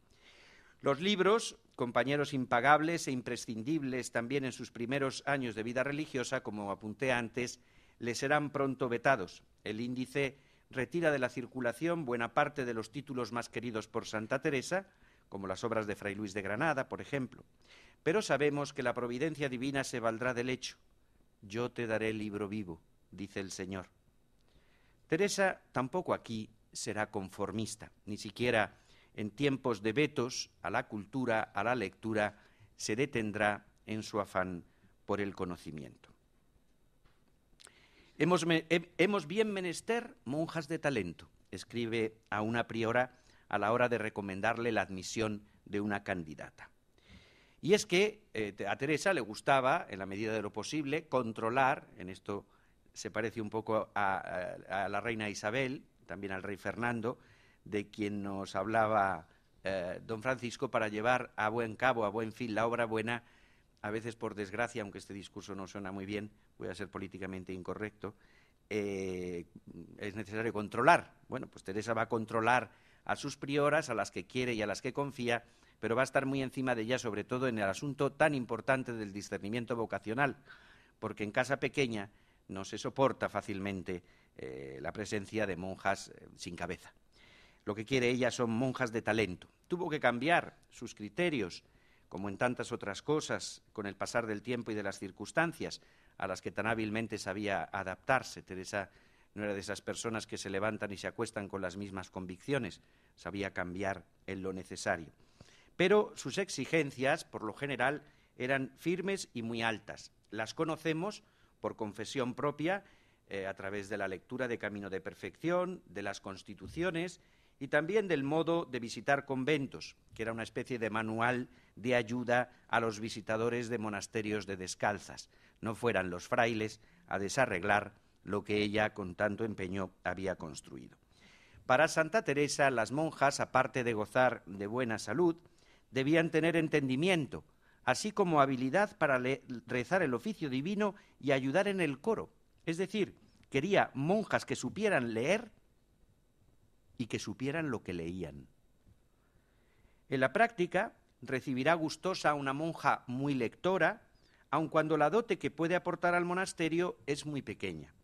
Los libros, compañeros impagables e imprescindibles también en sus primeros años de vida religiosa, como apunté antes, le serán pronto vetados. El índice retira de la circulación buena parte de los títulos más queridos por Santa Teresa, como las obras de Fray Luis de Granada, por ejemplo. Pero sabemos que la providencia divina se valdrá del hecho. Yo te daré el libro vivo, dice el Señor. Teresa tampoco aquí será conformista, ni siquiera en tiempos de vetos a la cultura, a la lectura, se detendrá en su afán por el conocimiento. Hemos, bien menester monjas de talento, escribe a una priora a la hora de recomendarle la admisión de una candidata. Y es que eh, a Teresa le gustaba, en la medida de lo posible, controlar, en esto se parece un poco a la reina Isabel, también al rey Fernando, de quien nos hablaba eh, don Francisco para llevar a buen cabo, a buen fin la obra buena, a veces por desgracia, aunque este discurso no suena muy bien, voy a ser políticamente incorrecto, eh, es necesario controlar. Bueno, pues Teresa va a controlar a sus prioras, a las que quiere y a las que confía, pero va a estar muy encima de ella, sobre todo en el asunto tan importante del discernimiento vocacional, porque en casa pequeña no se soporta fácilmente eh, la presencia de monjas sin cabeza. Lo que quiere ella son monjas de talento. Tuvo que cambiar sus criterios, como en tantas otras cosas, con el pasar del tiempo y de las circunstancias a las que tan hábilmente sabía adaptarse. Teresa no era de esas personas que se levantan y se acuestan con las mismas convicciones, sabía cambiar en lo necesario. Pero sus exigencias, por lo general, eran firmes y muy altas. Las conocemos por confesión propia eh, a través de la lectura de Camino de Perfección, de las constituciones y también del modo de visitar conventos, que era una especie de manual de ayuda a los visitadores de monasterios de descalzas. No fueran los frailes a desarreglar lo que ella con tanto empeño había construido. Para Santa Teresa, las monjas, aparte de gozar de buena salud, debían tener entendimiento, así como habilidad para rezar el oficio divino y ayudar en el coro. Es decir, quería monjas que supieran leer y que supieran lo que leían. En la práctica, recibirá gustosa una monja muy lectora, aun cuando la dote que puede aportar al monasterio es muy pequeña.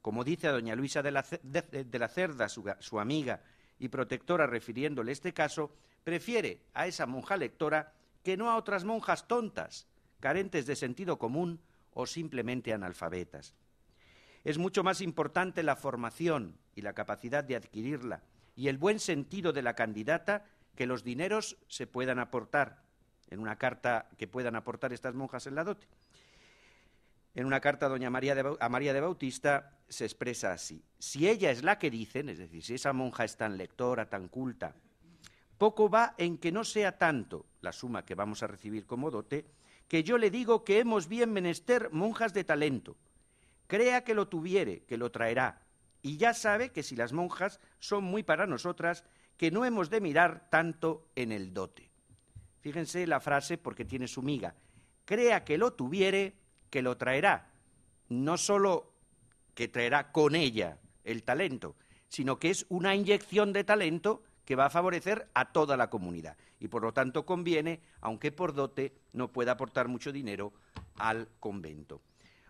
Como dice doña Luisa de la, Cerda, su amiga y protectora, refiriéndole este caso, prefiere a esa monja lectora que no a otras monjas tontas, carentes de sentido común o simplemente analfabetas. Es mucho más importante la formación y la capacidad de adquirirla y el buen sentido de la candidata que los dineros se puedan aportar, en una carta que puedan aportar estas monjas en la dote. En una carta a, Doña María de, María de Bautista se expresa así. Si ella es la que dicen, es decir, si esa monja es tan lectora, tan culta, poco va en que no sea tanto la suma que vamos a recibir como dote, que yo le digo que hemos bien menester monjas de talento. Crea que lo tuviere, que lo traerá, y ya sabe que si las monjas son muy para nosotras, que no hemos de mirar tanto en el dote. Fíjense la frase porque tiene su miga. Crea que lo tuviere, que lo traerá. No solo que traerá con ella el talento, sino que es una inyección de talento que va a favorecer a toda la comunidad. Y por lo tanto conviene, aunque por dote no pueda aportar mucho dinero al convento.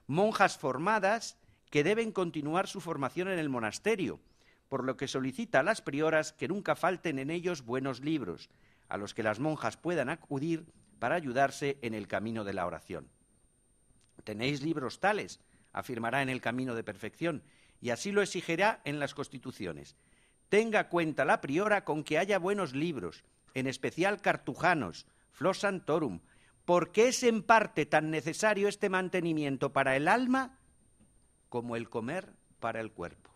Monjas formadas que deben continuar su formación en el monasterio, por lo que solicita a las prioras que nunca falten en ellos buenos libros, a los que las monjas puedan acudir para ayudarse en el camino de la oración. Tenéis libros tales, afirmará en el camino de perfección, y así lo exigirá en las constituciones. Tenga cuenta la priora con que haya buenos libros, en especial cartujanos, flos santorum, porque es en parte tan necesario este mantenimiento para el alma como el comer para el cuerpo.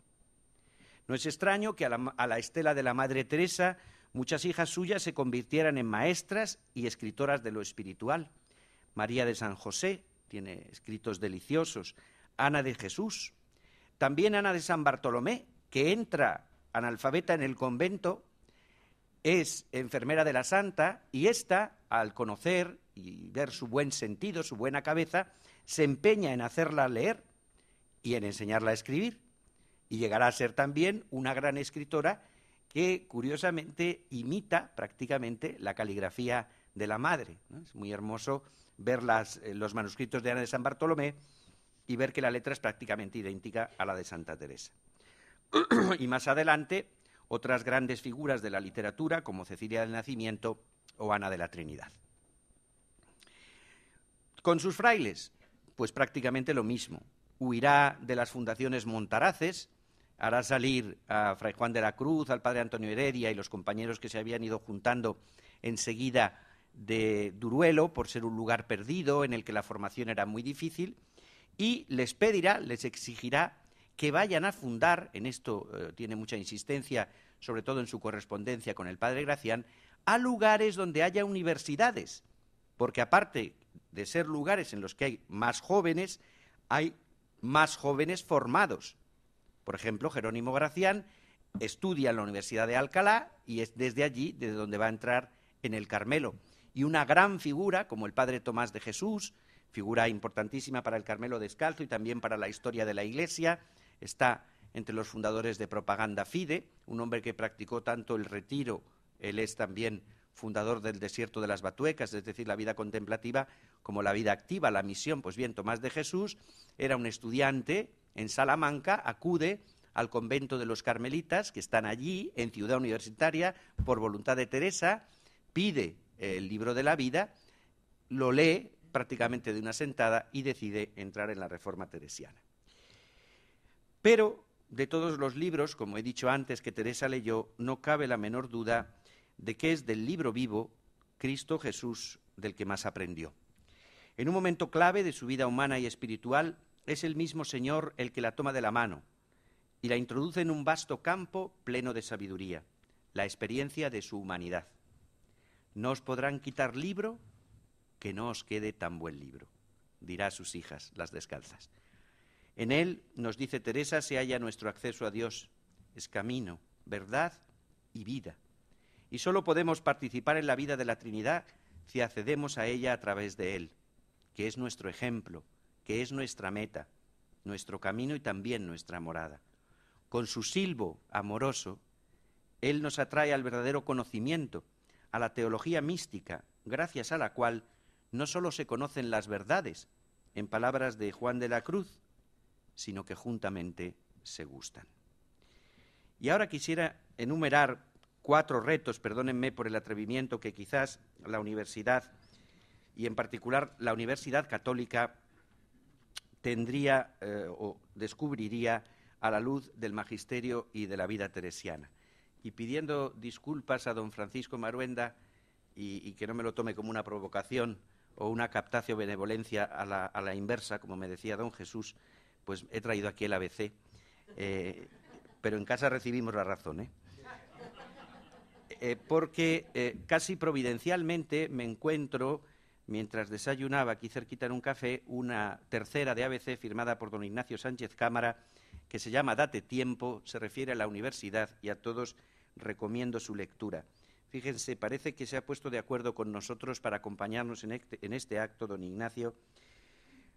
No es extraño que a la, estela de la Madre Teresa muchas hijas suyas se convirtieran en maestras y escritoras de lo espiritual. María de San José tiene escritos deliciosos, Ana de Jesús, también Ana de San Bartolomé, que entra analfabeta en el convento, es enfermera de la Santa y ésta, al conocer y ver su buen sentido, su buena cabeza, se empeña en hacerla leer y en enseñarla a escribir. Y llegará a ser también una gran escritora que curiosamente imita prácticamente la caligrafía de la madre. Es muy hermoso ver eh, los manuscritos de Ana de San Bartolomé y ver que la letra es prácticamente idéntica a la de Santa Teresa. y más adelante, otras grandes figuras de la literatura como Cecilia del Nacimiento o Ana de la Trinidad. Con sus frailes, pues prácticamente lo mismo huirá de las fundaciones Montaraces, hará salir a Fray Juan de la Cruz, al padre Antonio Heredia y los compañeros que se habían ido juntando enseguida de Duruelo por ser un lugar perdido en el que la formación era muy difícil, y les pedirá, les exigirá que vayan a fundar, en esto eh, tiene mucha insistencia, sobre todo en su correspondencia con el padre Gracián, a lugares donde haya universidades, porque aparte de ser lugares en los que hay más jóvenes, hay más jóvenes formados. Por ejemplo, Jerónimo Gracián estudia en la Universidad de Alcalá y es desde allí desde donde va a entrar en el Carmelo. Y una gran figura, como el padre Tomás de Jesús, figura importantísima para el Carmelo Descalzo y también para la historia de la Iglesia, está entre los fundadores de Propaganda Fide, un hombre que practicó tanto el retiro, él es también fundador del desierto de las Batuecas, es decir, la vida contemplativa como la vida activa, la misión. Pues bien, Tomás de Jesús era un estudiante en Salamanca, acude al convento de los carmelitas, que están allí, en Ciudad Universitaria, por voluntad de Teresa, pide el libro de la vida, lo lee prácticamente de una sentada y decide entrar en la reforma teresiana. Pero de todos los libros, como he dicho antes, que Teresa leyó, no cabe la menor duda de que es del libro vivo Cristo Jesús del que más aprendió. En un momento clave de su vida humana y espiritual, es el mismo Señor el que la toma de la mano y la introduce en un vasto campo pleno de sabiduría, la experiencia de su humanidad. No os podrán quitar libro que no os quede tan buen libro, dirá a sus hijas, las descalzas. En él, nos dice Teresa, se halla nuestro acceso a Dios. Es camino, verdad y vida y solo podemos participar en la vida de la Trinidad si accedemos a ella a través de Él, que es nuestro ejemplo, que es nuestra meta, nuestro camino y también nuestra morada. Con su silbo amoroso, Él nos atrae al verdadero conocimiento, a la teología mística, gracias a la cual no solo se conocen las verdades, en palabras de Juan de la Cruz, sino que juntamente se gustan. Y ahora quisiera enumerar cuatro retos, perdónenme por el atrevimiento, que quizás la universidad, y en particular la Universidad Católica, tendría eh, o descubriría a la luz del magisterio y de la vida teresiana. Y pidiendo disculpas a don Francisco Maruenda y, que no me lo tome como una provocación o una captacio benevolencia a la, inversa, como me decía don Jesús, pues he traído aquí el ABC. Eh, pero en casa recibimos la razón, ¿eh? Eh, porque eh, casi providencialmente me encuentro, mientras desayunaba aquí cerquita en un café, una tercera de ABC firmada por don Ignacio Sánchez Cámara, que se llama Date Tiempo, se refiere a la universidad y a todos recomiendo su lectura. Fíjense, parece que se ha puesto de acuerdo con nosotros para acompañarnos en este, este acto, don Ignacio.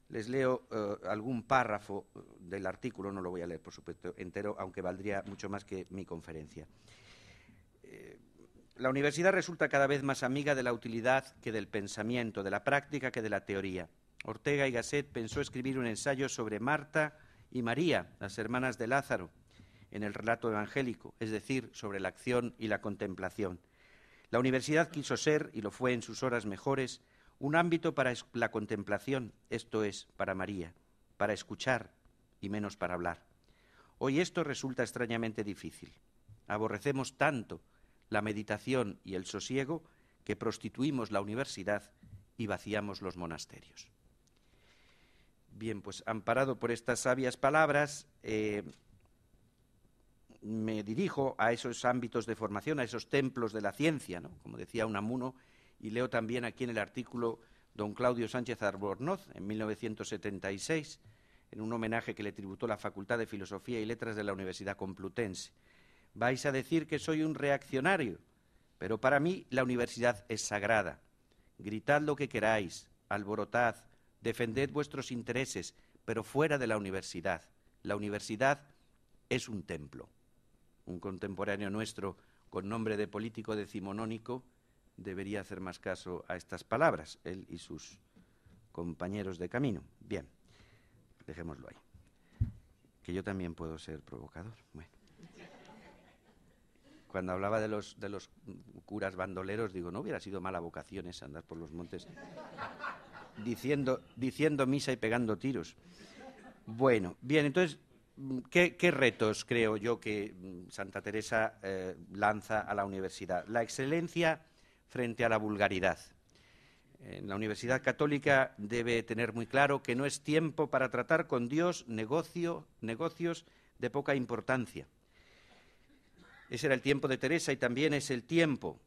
Les leo eh, algún párrafo del artículo, no lo voy a leer, por supuesto, entero, aunque valdría mucho más que mi conferencia. La universidad resulta cada vez más amiga de la utilidad que del pensamiento, de la práctica que de la teoría. Ortega y Gasset pensó escribir un ensayo sobre Marta y María, las hermanas de Lázaro, en el relato evangélico, es decir, sobre la acción y la contemplación. La universidad quiso ser, y lo fue en sus horas mejores, un ámbito para la contemplación, esto es, para María, para escuchar y menos para hablar. Hoy esto resulta extrañamente difícil. Aborrecemos tanto la meditación y el sosiego que prostituimos la universidad y vaciamos los monasterios. Bien, pues amparado por estas sabias palabras, eh, me dirijo a esos ámbitos de formación, a esos templos de la ciencia, ¿no? como decía Unamuno, y leo también aquí en el artículo don Claudio Sánchez Arbornoz, en 1976, en un homenaje que le tributó la Facultad de Filosofía y Letras de la Universidad Complutense. Vais a decir que soy un reaccionario, pero para mí la universidad es sagrada. Gritad lo que queráis, alborotad, defended vuestros intereses, pero fuera de la universidad. La universidad es un templo. Un contemporáneo nuestro con nombre de político decimonónico debería hacer más caso a estas palabras, él y sus compañeros de camino. Bien, dejémoslo ahí. Que yo también puedo ser provocador. Bueno cuando hablaba de los, de los curas bandoleros, digo, no hubiera sido mala vocación esa andar por los montes diciendo, misa y pegando tiros. Bueno, bien, entonces, ¿qué, retos creo yo que mm, Santa Teresa eh, lanza a la universidad? La excelencia frente a la vulgaridad. En la Universidad Católica debe tener muy claro que no es tiempo para tratar con Dios negocio, negocios de poca importancia. Ese era el tiempo de Teresa y también es el tiempo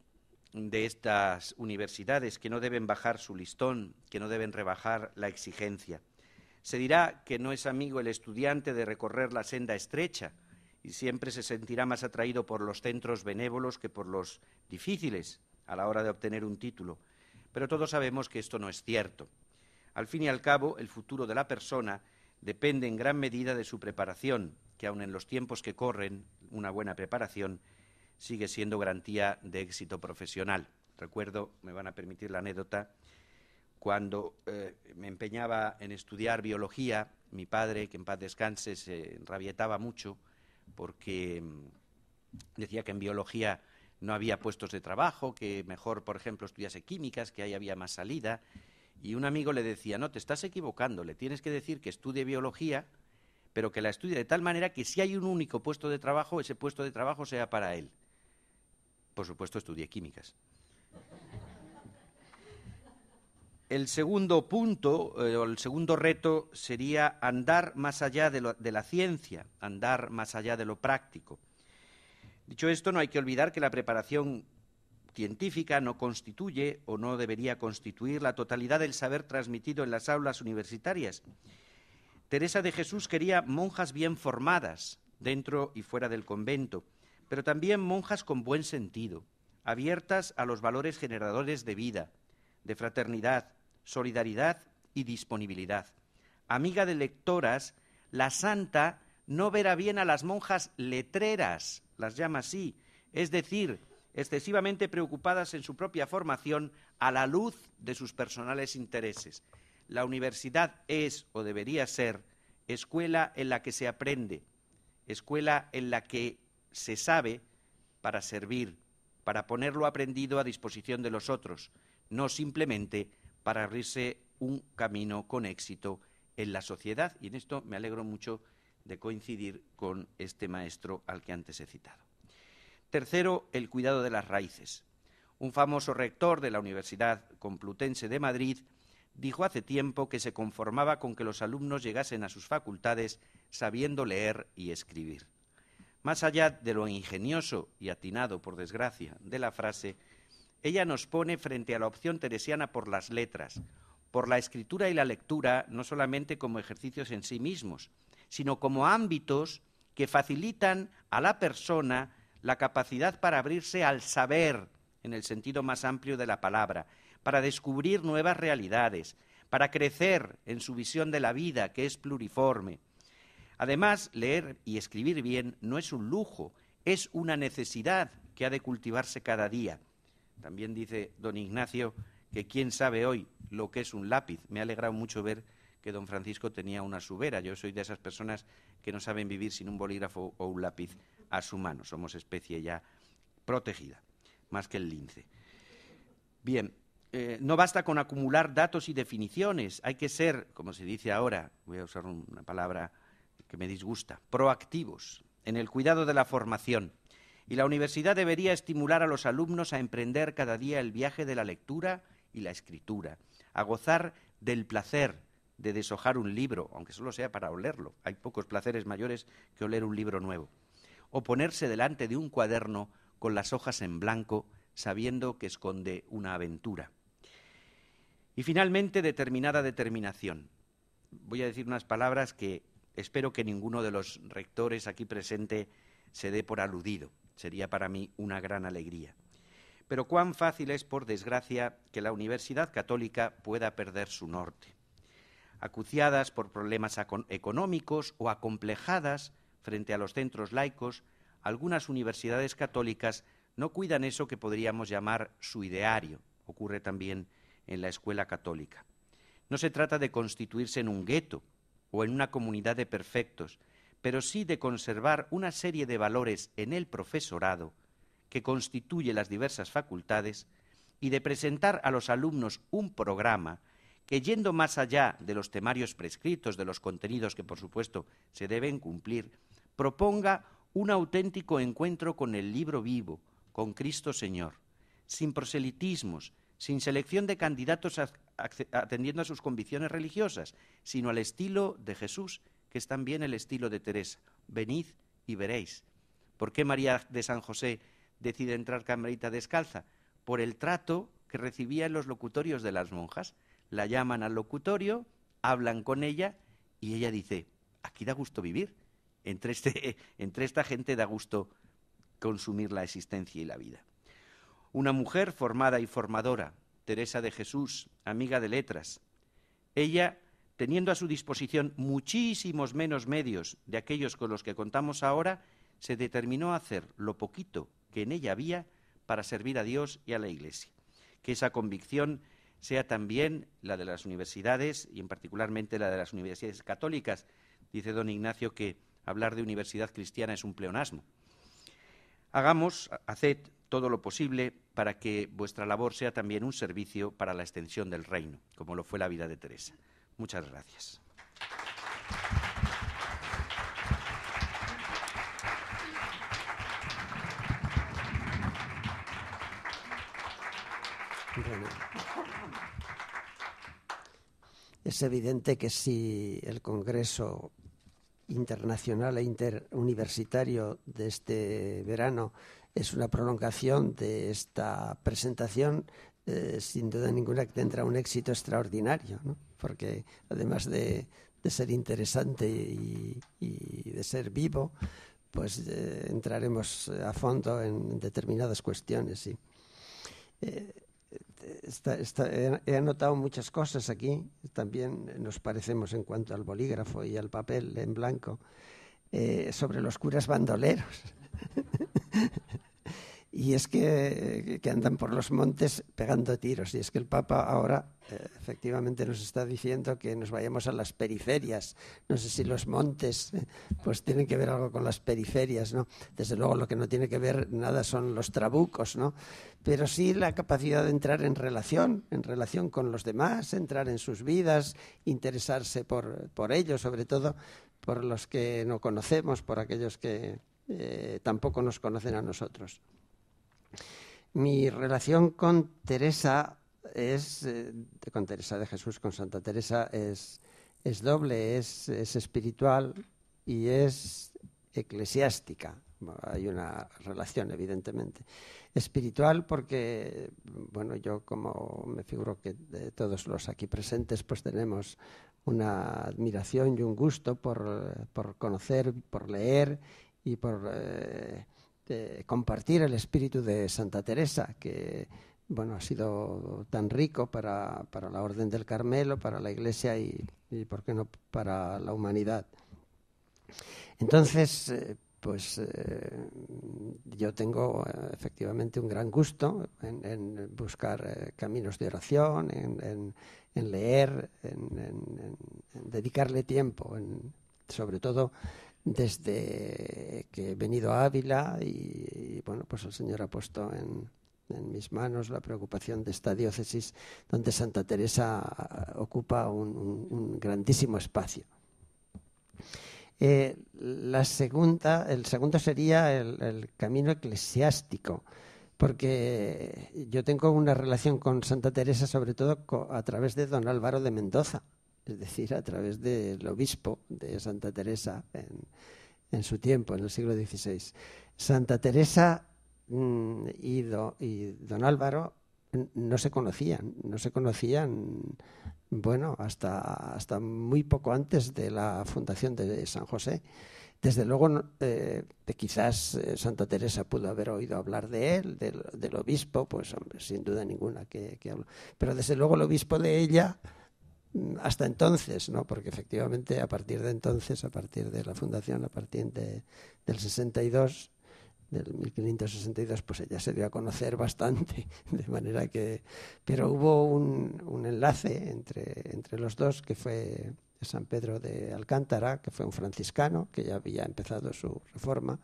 de estas universidades que no deben bajar su listón, que no deben rebajar la exigencia. Se dirá que no es amigo el estudiante de recorrer la senda estrecha y siempre se sentirá más atraído por los centros benévolos que por los difíciles a la hora de obtener un título. Pero todos sabemos que esto no es cierto. Al fin y al cabo, el futuro de la persona depende en gran medida de su preparación, que aun en los tiempos que corren, una buena preparación sigue siendo garantía de éxito profesional. Recuerdo, me van a permitir la anécdota, cuando eh, me empeñaba en estudiar biología, mi padre, que en paz descanse, se rabietaba mucho porque mm, decía que en biología no había puestos de trabajo, que mejor, por ejemplo, estudiase químicas, que ahí había más salida. Y un amigo le decía, no, te estás equivocando, le tienes que decir que estudie biología, pero que la estudie de tal manera que si hay un único puesto de trabajo, ese puesto de trabajo sea para él. Por supuesto, estudie químicas. El segundo punto, eh, o el segundo reto sería andar más allá de, de la ciencia, andar más allá de lo práctico. Dicho esto, no hay que olvidar que la preparación científica no constituye o no debería constituir la totalidad del saber transmitido en las aulas universitarias. Teresa de Jesús quería monjas bien formadas, dentro y fuera del convento, pero también monjas con buen sentido, abiertas a los valores generadores de vida, de fraternidad, solidaridad y disponibilidad. Amiga de lectoras, la santa no verá bien a las monjas letreras, las llama así, es decir, excesivamente preocupadas en su propia formación a la luz de sus personales intereses. La universidad es o debería ser escuela en la que se aprende, escuela en la que se sabe para servir, para poner lo aprendido a disposición de los otros, no simplemente para abrirse un camino con éxito en la sociedad. Y en esto me alegro mucho de coincidir con este maestro al que antes he citado. Tercero, el cuidado de las raíces. Un famoso rector de la Universidad Complutense de Madrid dijo hace tiempo que se conformaba con que los alumnos llegasen a sus facultades sabiendo leer y escribir. Más allá de lo ingenioso y atinado, por desgracia, de la frase, ella nos pone frente a la opción teresiana por las letras, por la escritura y la lectura, no solamente como ejercicios en sí mismos, sino como ámbitos que facilitan a la persona la capacidad para abrirse al saber, en el sentido más amplio de la palabra, para descubrir nuevas realidades, para crecer en su visión de la vida, que es pluriforme. Además, leer y escribir bien no es un lujo, es una necesidad que ha de cultivarse cada día. También dice don Ignacio que quién sabe hoy lo que es un lápiz. Me ha alegrado mucho ver que don Francisco tenía una subera. Yo soy de esas personas que no saben vivir sin un bolígrafo o un lápiz a su mano. Somos especie ya protegida, más que el lince. Bien, eh, no basta con acumular datos y definiciones, hay que ser, como se dice ahora, voy a usar una palabra que me disgusta, proactivos en el cuidado de la formación. Y la universidad debería estimular a los alumnos a emprender cada día el viaje de la lectura y la escritura, a gozar del placer de deshojar un libro, aunque solo sea para olerlo. Hay pocos placeres mayores que oler un libro nuevo. O ponerse delante de un cuaderno con las hojas en blanco, sabiendo que esconde una aventura. Y finalmente, determinada determinación. Voy a decir unas palabras que espero que ninguno de los rectores aquí presente se dé por aludido. Sería para mí una gran alegría. Pero cuán fácil es, por desgracia, que la Universidad Católica pueda perder su norte acuciadas por problemas económicos o acomplejadas frente a los centros laicos, algunas universidades católicas no cuidan eso que podríamos llamar su ideario. Ocurre también en la escuela católica. No se trata de constituirse en un gueto o en una comunidad de perfectos, pero sí de conservar una serie de valores en el profesorado que constituye las diversas facultades y de presentar a los alumnos un programa que yendo más allá de los temarios prescritos, de los contenidos que por supuesto se deben cumplir, proponga un auténtico encuentro con el libro vivo, con Cristo Señor, sin proselitismos, sin selección de candidatos atendiendo a sus convicciones religiosas, sino al estilo de Jesús, que es también el estilo de Teresa. Venid y veréis. ¿Por qué María de San José decide entrar camarita descalza? Por el trato que recibía en los locutorios de las monjas la llaman al locutorio, hablan con ella y ella dice, aquí da gusto vivir, entre, este, entre esta gente da gusto consumir la existencia y la vida. Una mujer formada y formadora, Teresa de Jesús, amiga de letras, ella teniendo a su disposición muchísimos menos medios de aquellos con los que contamos ahora, se determinó a hacer lo poquito que en ella había para servir a Dios y a la Iglesia. Que esa convicción sea también la de las universidades y en particularmente la de las universidades católicas. Dice don Ignacio que hablar de universidad cristiana es un pleonasmo. Hagamos, haced todo lo posible para que vuestra labor sea también un servicio para la extensión del reino, como lo fue la vida de Teresa. Muchas gracias. Es evidente que si el Congreso internacional e interuniversitario de este verano es una prolongación de esta presentación, eh, sin duda ninguna tendrá un éxito extraordinario, ¿no? porque además de, ser interesante y, de ser vivo, pues eh, entraremos a fondo en determinadas cuestiones. Y, eh, he anotado muchas cosas aquí. También nos parecemos en cuanto al bolígrafo y al papel en blanco eh, sobre los curas bandoleros. y es que, andan por los montes pegando tiros. Y es que el Papa ahora eh, efectivamente nos está diciendo que nos vayamos a las periferias. No sé si los montes eh, pues tienen que ver algo con las periferias, ¿no? Desde luego lo que no tiene que ver nada son los trabucos, ¿no? Pero sí la capacidad de entrar en relación, en relación con los demás, entrar en sus vidas, interesarse por, ellos, sobre todo por los que no conocemos, por aquellos que eh, tampoco nos conocen a nosotros. Mi relación con Teresa es, eh, con Teresa de Jesús, con Santa Teresa, es, doble, es, espiritual y es eclesiástica. hay una relación, evidentemente. Espiritual porque, bueno, yo como me figuro que de todos los aquí presentes, pues tenemos una admiración y un gusto por, conocer, por leer y por... Eh, compartir el espíritu de Santa Teresa, que bueno, ha sido tan rico para, la Orden del Carmelo, para la Iglesia y, ¿por qué no, para la humanidad? Entonces, eh, pues eh, yo tengo eh, efectivamente un gran gusto en, buscar caminos de oración, en, en, en leer, en, dedicarle tiempo, sobre todo desde que he venido a Ávila y, bueno, pues el Señor ha puesto en, mis manos la preocupación de esta diócesis donde Santa Teresa ah, ocupa un, grandísimo espacio. Eh, la segunda, el segundo sería el, camino eclesiástico, porque yo tengo una relación con Santa Teresa sobre todo a través de don Álvaro de Mendoza, es decir, a través del obispo de Santa Teresa en, su tiempo, en el siglo XVI. Santa Teresa mm, y, don Álvaro no se conocían, no se conocían, bueno, hasta, hasta muy poco antes de la fundación de San José. Desde luego, eh, quizás eh, Santa Teresa pudo haber oído hablar de él, del, obispo, pues sin duda ninguna que, que habló. Pero desde luego el obispo de ella hasta entonces, ¿no? porque efectivamente a partir de entonces, a partir de la fundación, a partir del 62, del 1562, pues ella se dio a conocer bastante, de manera que... Pero hubo un, un enlace entre, entre los dos que fue San Pedro de Alcántara, que fue un franciscano, que ya había empezado su reforma,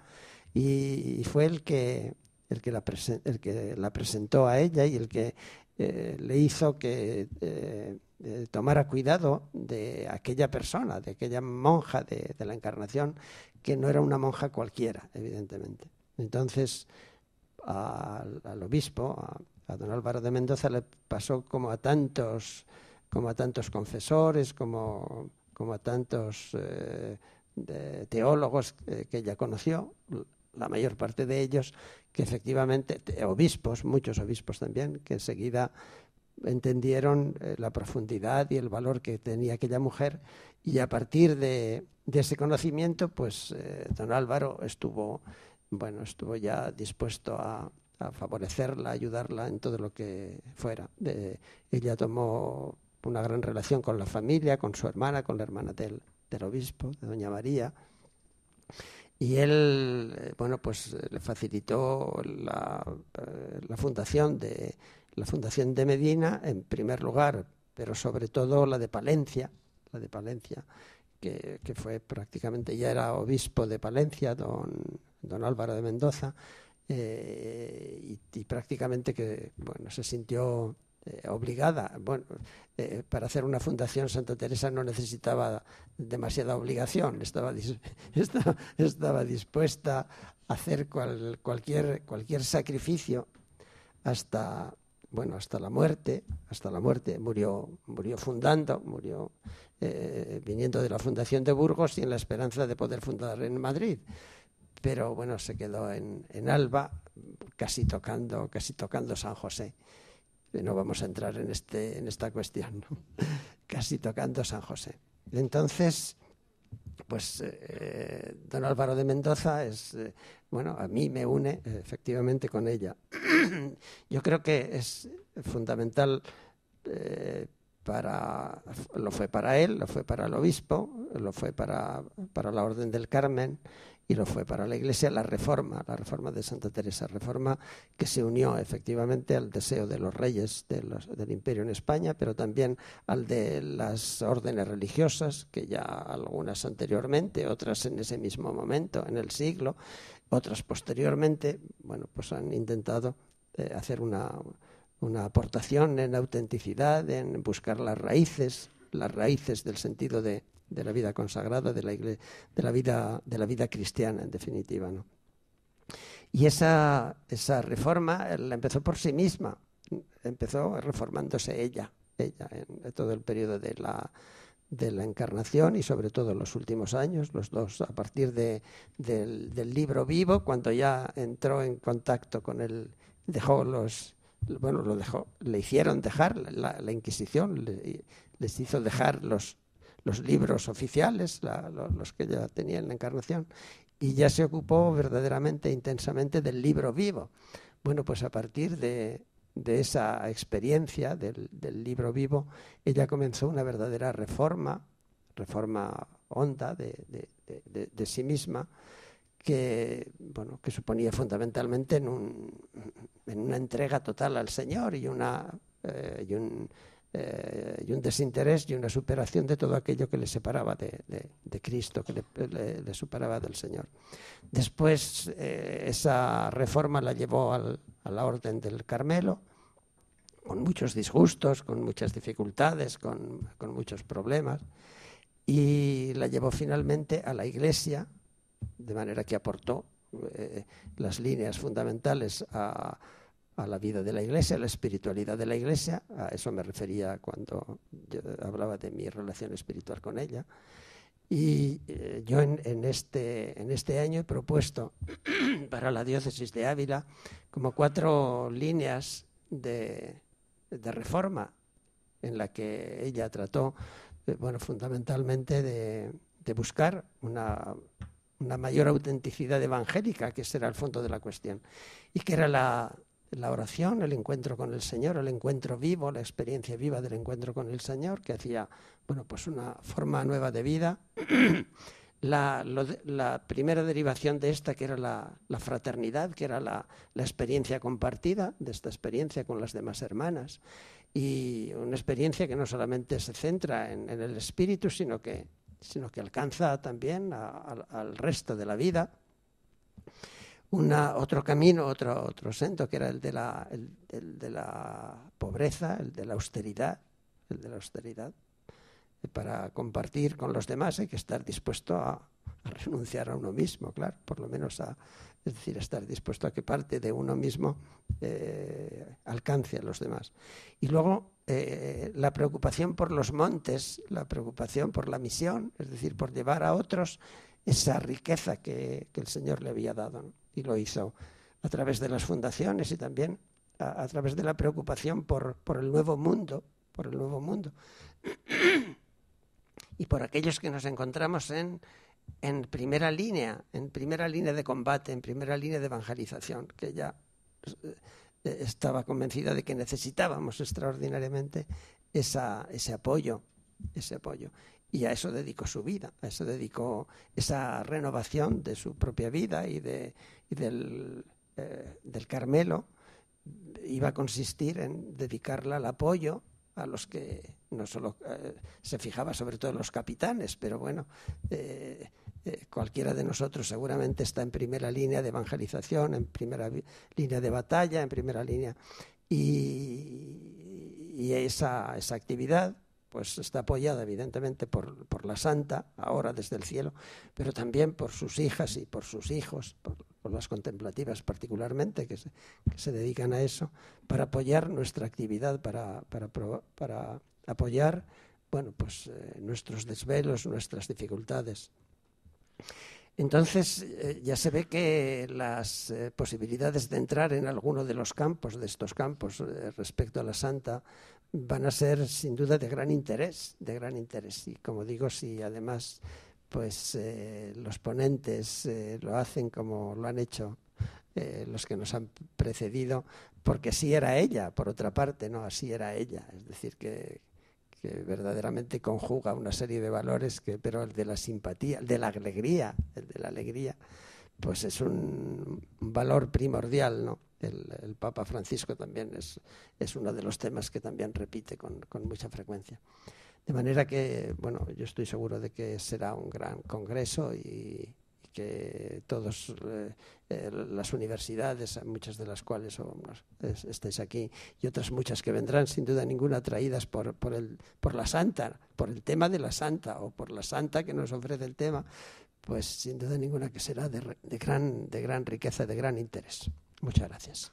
y, fue el que, el que, la el que la presentó a ella y el que eh, le hizo que eh, tomara cuidado de aquella persona, de aquella monja de, la Encarnación, que no era una monja cualquiera, evidentemente. Entonces, al, obispo, a, don Álvaro de Mendoza, le pasó como a tantos, como a tantos confesores, como, a tantos eh, teólogos eh, que ella conoció, la mayor parte de ellos, que efectivamente, obispos, muchos obispos también, que enseguida entendieron eh, la profundidad y el valor que tenía aquella mujer y a partir de, ese conocimiento, pues eh, don Álvaro estuvo, bueno, estuvo ya dispuesto a, favorecerla, ayudarla en todo lo que fuera. ella tomó una gran relación con la familia, con su hermana, con la hermana del, del obispo, de doña María. Y él, eh, bueno, pues le facilitó la fundación de la Fundación de Medina, en primer lugar, pero sobre todo la de Palencia, la de Palencia, que, fue prácticamente, ya era obispo de Palencia, don, don Álvaro de Mendoza, eh, y, prácticamente que bueno, se sintió eh, obligada. Bueno, eh, para hacer una fundación Santa Teresa no necesitaba demasiada obligación, estaba, estaba, dispuesta a hacer cualquier, cualquier sacrificio hasta, bueno, hasta la muerte, hasta la muerte, murió, murió fundando, murió eh, eh, viniendo de la fundación de Burgos y en la esperanza de poder fundar en Madrid. Pero bueno, se quedó en, Alba, casi tocando, casi tocando San José. No vamos a entrar en, este, en esta cuestión, casi tocando San José. Entonces, pues eh, eh, don Álvaro de Mendoza es, eh, bueno, a mí me une efectivamente con ella. Yo creo que es fundamental eh, para, lo fue para él, lo fue para el obispo, lo fue para, para la Orden del Carmen y lo fue para la Iglesia la reforma, la reforma de Santa Teresa, reforma que se unió efectivamente al deseo de los reyes del imperio en España, pero también al de las órdenes religiosas, que ya algunas anteriormente, otras en ese mismo momento, en el siglo, otras posteriormente, bueno, pues han intentado eh, hacer una, una aportación en autenticidad, en buscar las raíces, las raíces del sentido de, de la vida consagrada, de la, de la, vida, de la vida cristiana, en definitiva. ¿no? Y esa, esa reforma eh, la empezó por sí misma, empezó reformándose ella, ella en todo el periodo de la, encarnación y sobre todo en los últimos años, los dos, a partir del, libro vivo, cuando ya entró en contacto con él, dejó los, bueno, lo dejó, le hicieron dejar la, Inquisición, les hizo dejar los, los libros oficiales, los que ella tenía en la Encarnación, y ya se ocupó verdaderamente, intensamente del libro vivo. Bueno, pues a partir de, esa experiencia del, libro vivo, ella comenzó una verdadera reforma, reforma honda de, sí misma, que, bueno, que suponía fundamentalmente en, en, una entrega total al Señor y una, eh, y un, eh, y un desinterés y una superación de todo aquello que le separaba de, Cristo, que le, superaba del Señor. Después eh, esa reforma la llevó al, a la Orden del Carmelo, con muchos disgustos, con muchas dificultades, con, con muchos problemas, y la llevó finalmente a la Iglesia, de manera que aportó eh, las líneas fundamentales a a la vida de la iglesia, a la espiritualidad de la iglesia, a eso me refería cuando yo hablaba de mi relación espiritual con ella. Y eh, yo este, en, este, año he propuesto para la diócesis de Ávila como cuatro líneas de, reforma en la que ella trató, eh, bueno, fundamentalmente de, buscar una una mayor autenticidad evangélica, que era el fondo de la cuestión, y que era la, la oración, el encuentro con el Señor, el encuentro vivo, la experiencia viva del encuentro con el Señor, que hacía bueno, pues una forma nueva de vida. La, primera derivación de esta, que era la, fraternidad, que era la, experiencia compartida, de esta experiencia con las demás hermanas, y una experiencia que no solamente se centra en, el espíritu, sino que, sino que alcanza también al resto de la vida otro camino, otro, otro centro, que era el de, la, pobreza, el de la austeridad, el de la austeridad, para compartir con los demás hay que estar dispuesto a, renunciar a uno mismo, claro, por lo menos a, es decir, estar dispuesto a que parte de uno mismo eh, alcance a los demás. Y luego eh, la preocupación por los montes, la preocupación por la misión, es decir, por llevar a otros esa riqueza que, el Señor le había dado y lo hizo a través de las fundaciones y también a, través de la preocupación por, por, el nuevo mundo, por el nuevo mundo. y por aquellos que nos encontramos en, en primera línea, en primera línea de combate, en primera línea de evangelización, que ya eh, eh, estaba convencida de que necesitábamos extraordinariamente esa, ese apoyo, ese apoyo. Y a eso dedicó su vida, a eso dedicó esa renovación de su propia vida y de, y eh, del, Carmelo iba a consistir en dedicarla al apoyo a los que no solo eh, se fijaba sobre todo en los capitanes, pero bueno, eh, cualquiera de nosotros seguramente está en primera línea de evangelización, en primera línea de batalla, en primera línea. Y, y esa, esa actividad pues está apoyada evidentemente por, la santa, ahora desde el cielo, pero también por sus hijas y por sus hijos, por, las contemplativas particularmente, que se, dedican a eso, para apoyar nuestra actividad, para, para, apoyar bueno, pues, eh, nuestros desvelos, nuestras dificultades. Entonces eh, ya se ve que las eh, posibilidades de entrar en alguno de los campos, de estos campos respecto a la santa, van a ser sin duda de gran interés, de gran interés. Y como digo, si además pues eh, los ponentes eh, lo hacen como lo han hecho eh, los que nos han precedido, porque sí era ella, por otra parte, ¿no? Así era ella. Es decir, que, que verdaderamente conjuga una serie de valores, que, pero el de la simpatía, el de la alegría, el de la alegría, pues es un valor primordial, ¿no? el, Papa Francisco también es, uno de los temas que también repite con, mucha frecuencia. De manera que, bueno, yo estoy seguro de que será un gran congreso y, que todas eh, eh, las universidades, muchas de las cuales estáis aquí, y otras muchas que vendrán sin duda ninguna atraídas por, el, la santa, por el tema de la santa o por la santa que nos ofrece el tema, pues sin duda ninguna que será de, gran, de gran riqueza, de gran interés. Muchas gracias.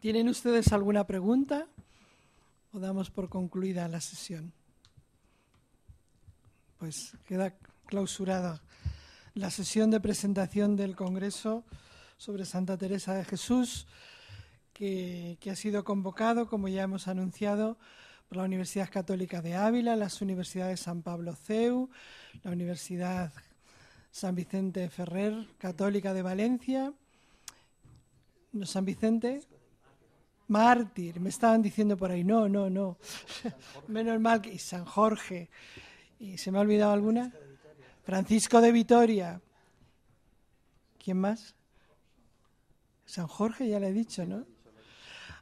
¿Tienen ustedes alguna pregunta? ¿O damos por concluida la sesión? Pues queda clausurada la sesión de presentación del Congreso sobre Santa Teresa de Jesús que, ha sido convocado, como ya hemos anunciado, por la Universidad Católica de Ávila, las universidades San Pablo CEU, la Universidad San Vicente Ferrer Católica de Valencia, no San Vicente, mártir, me estaban diciendo por ahí, no, no, no, menos mal que y San Jorge, y se me ha olvidado alguna, Francisco de Vitoria, ¿quién más? San Jorge ya le he dicho, ¿no?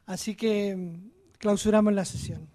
Así que mm, clausuramos la sesión.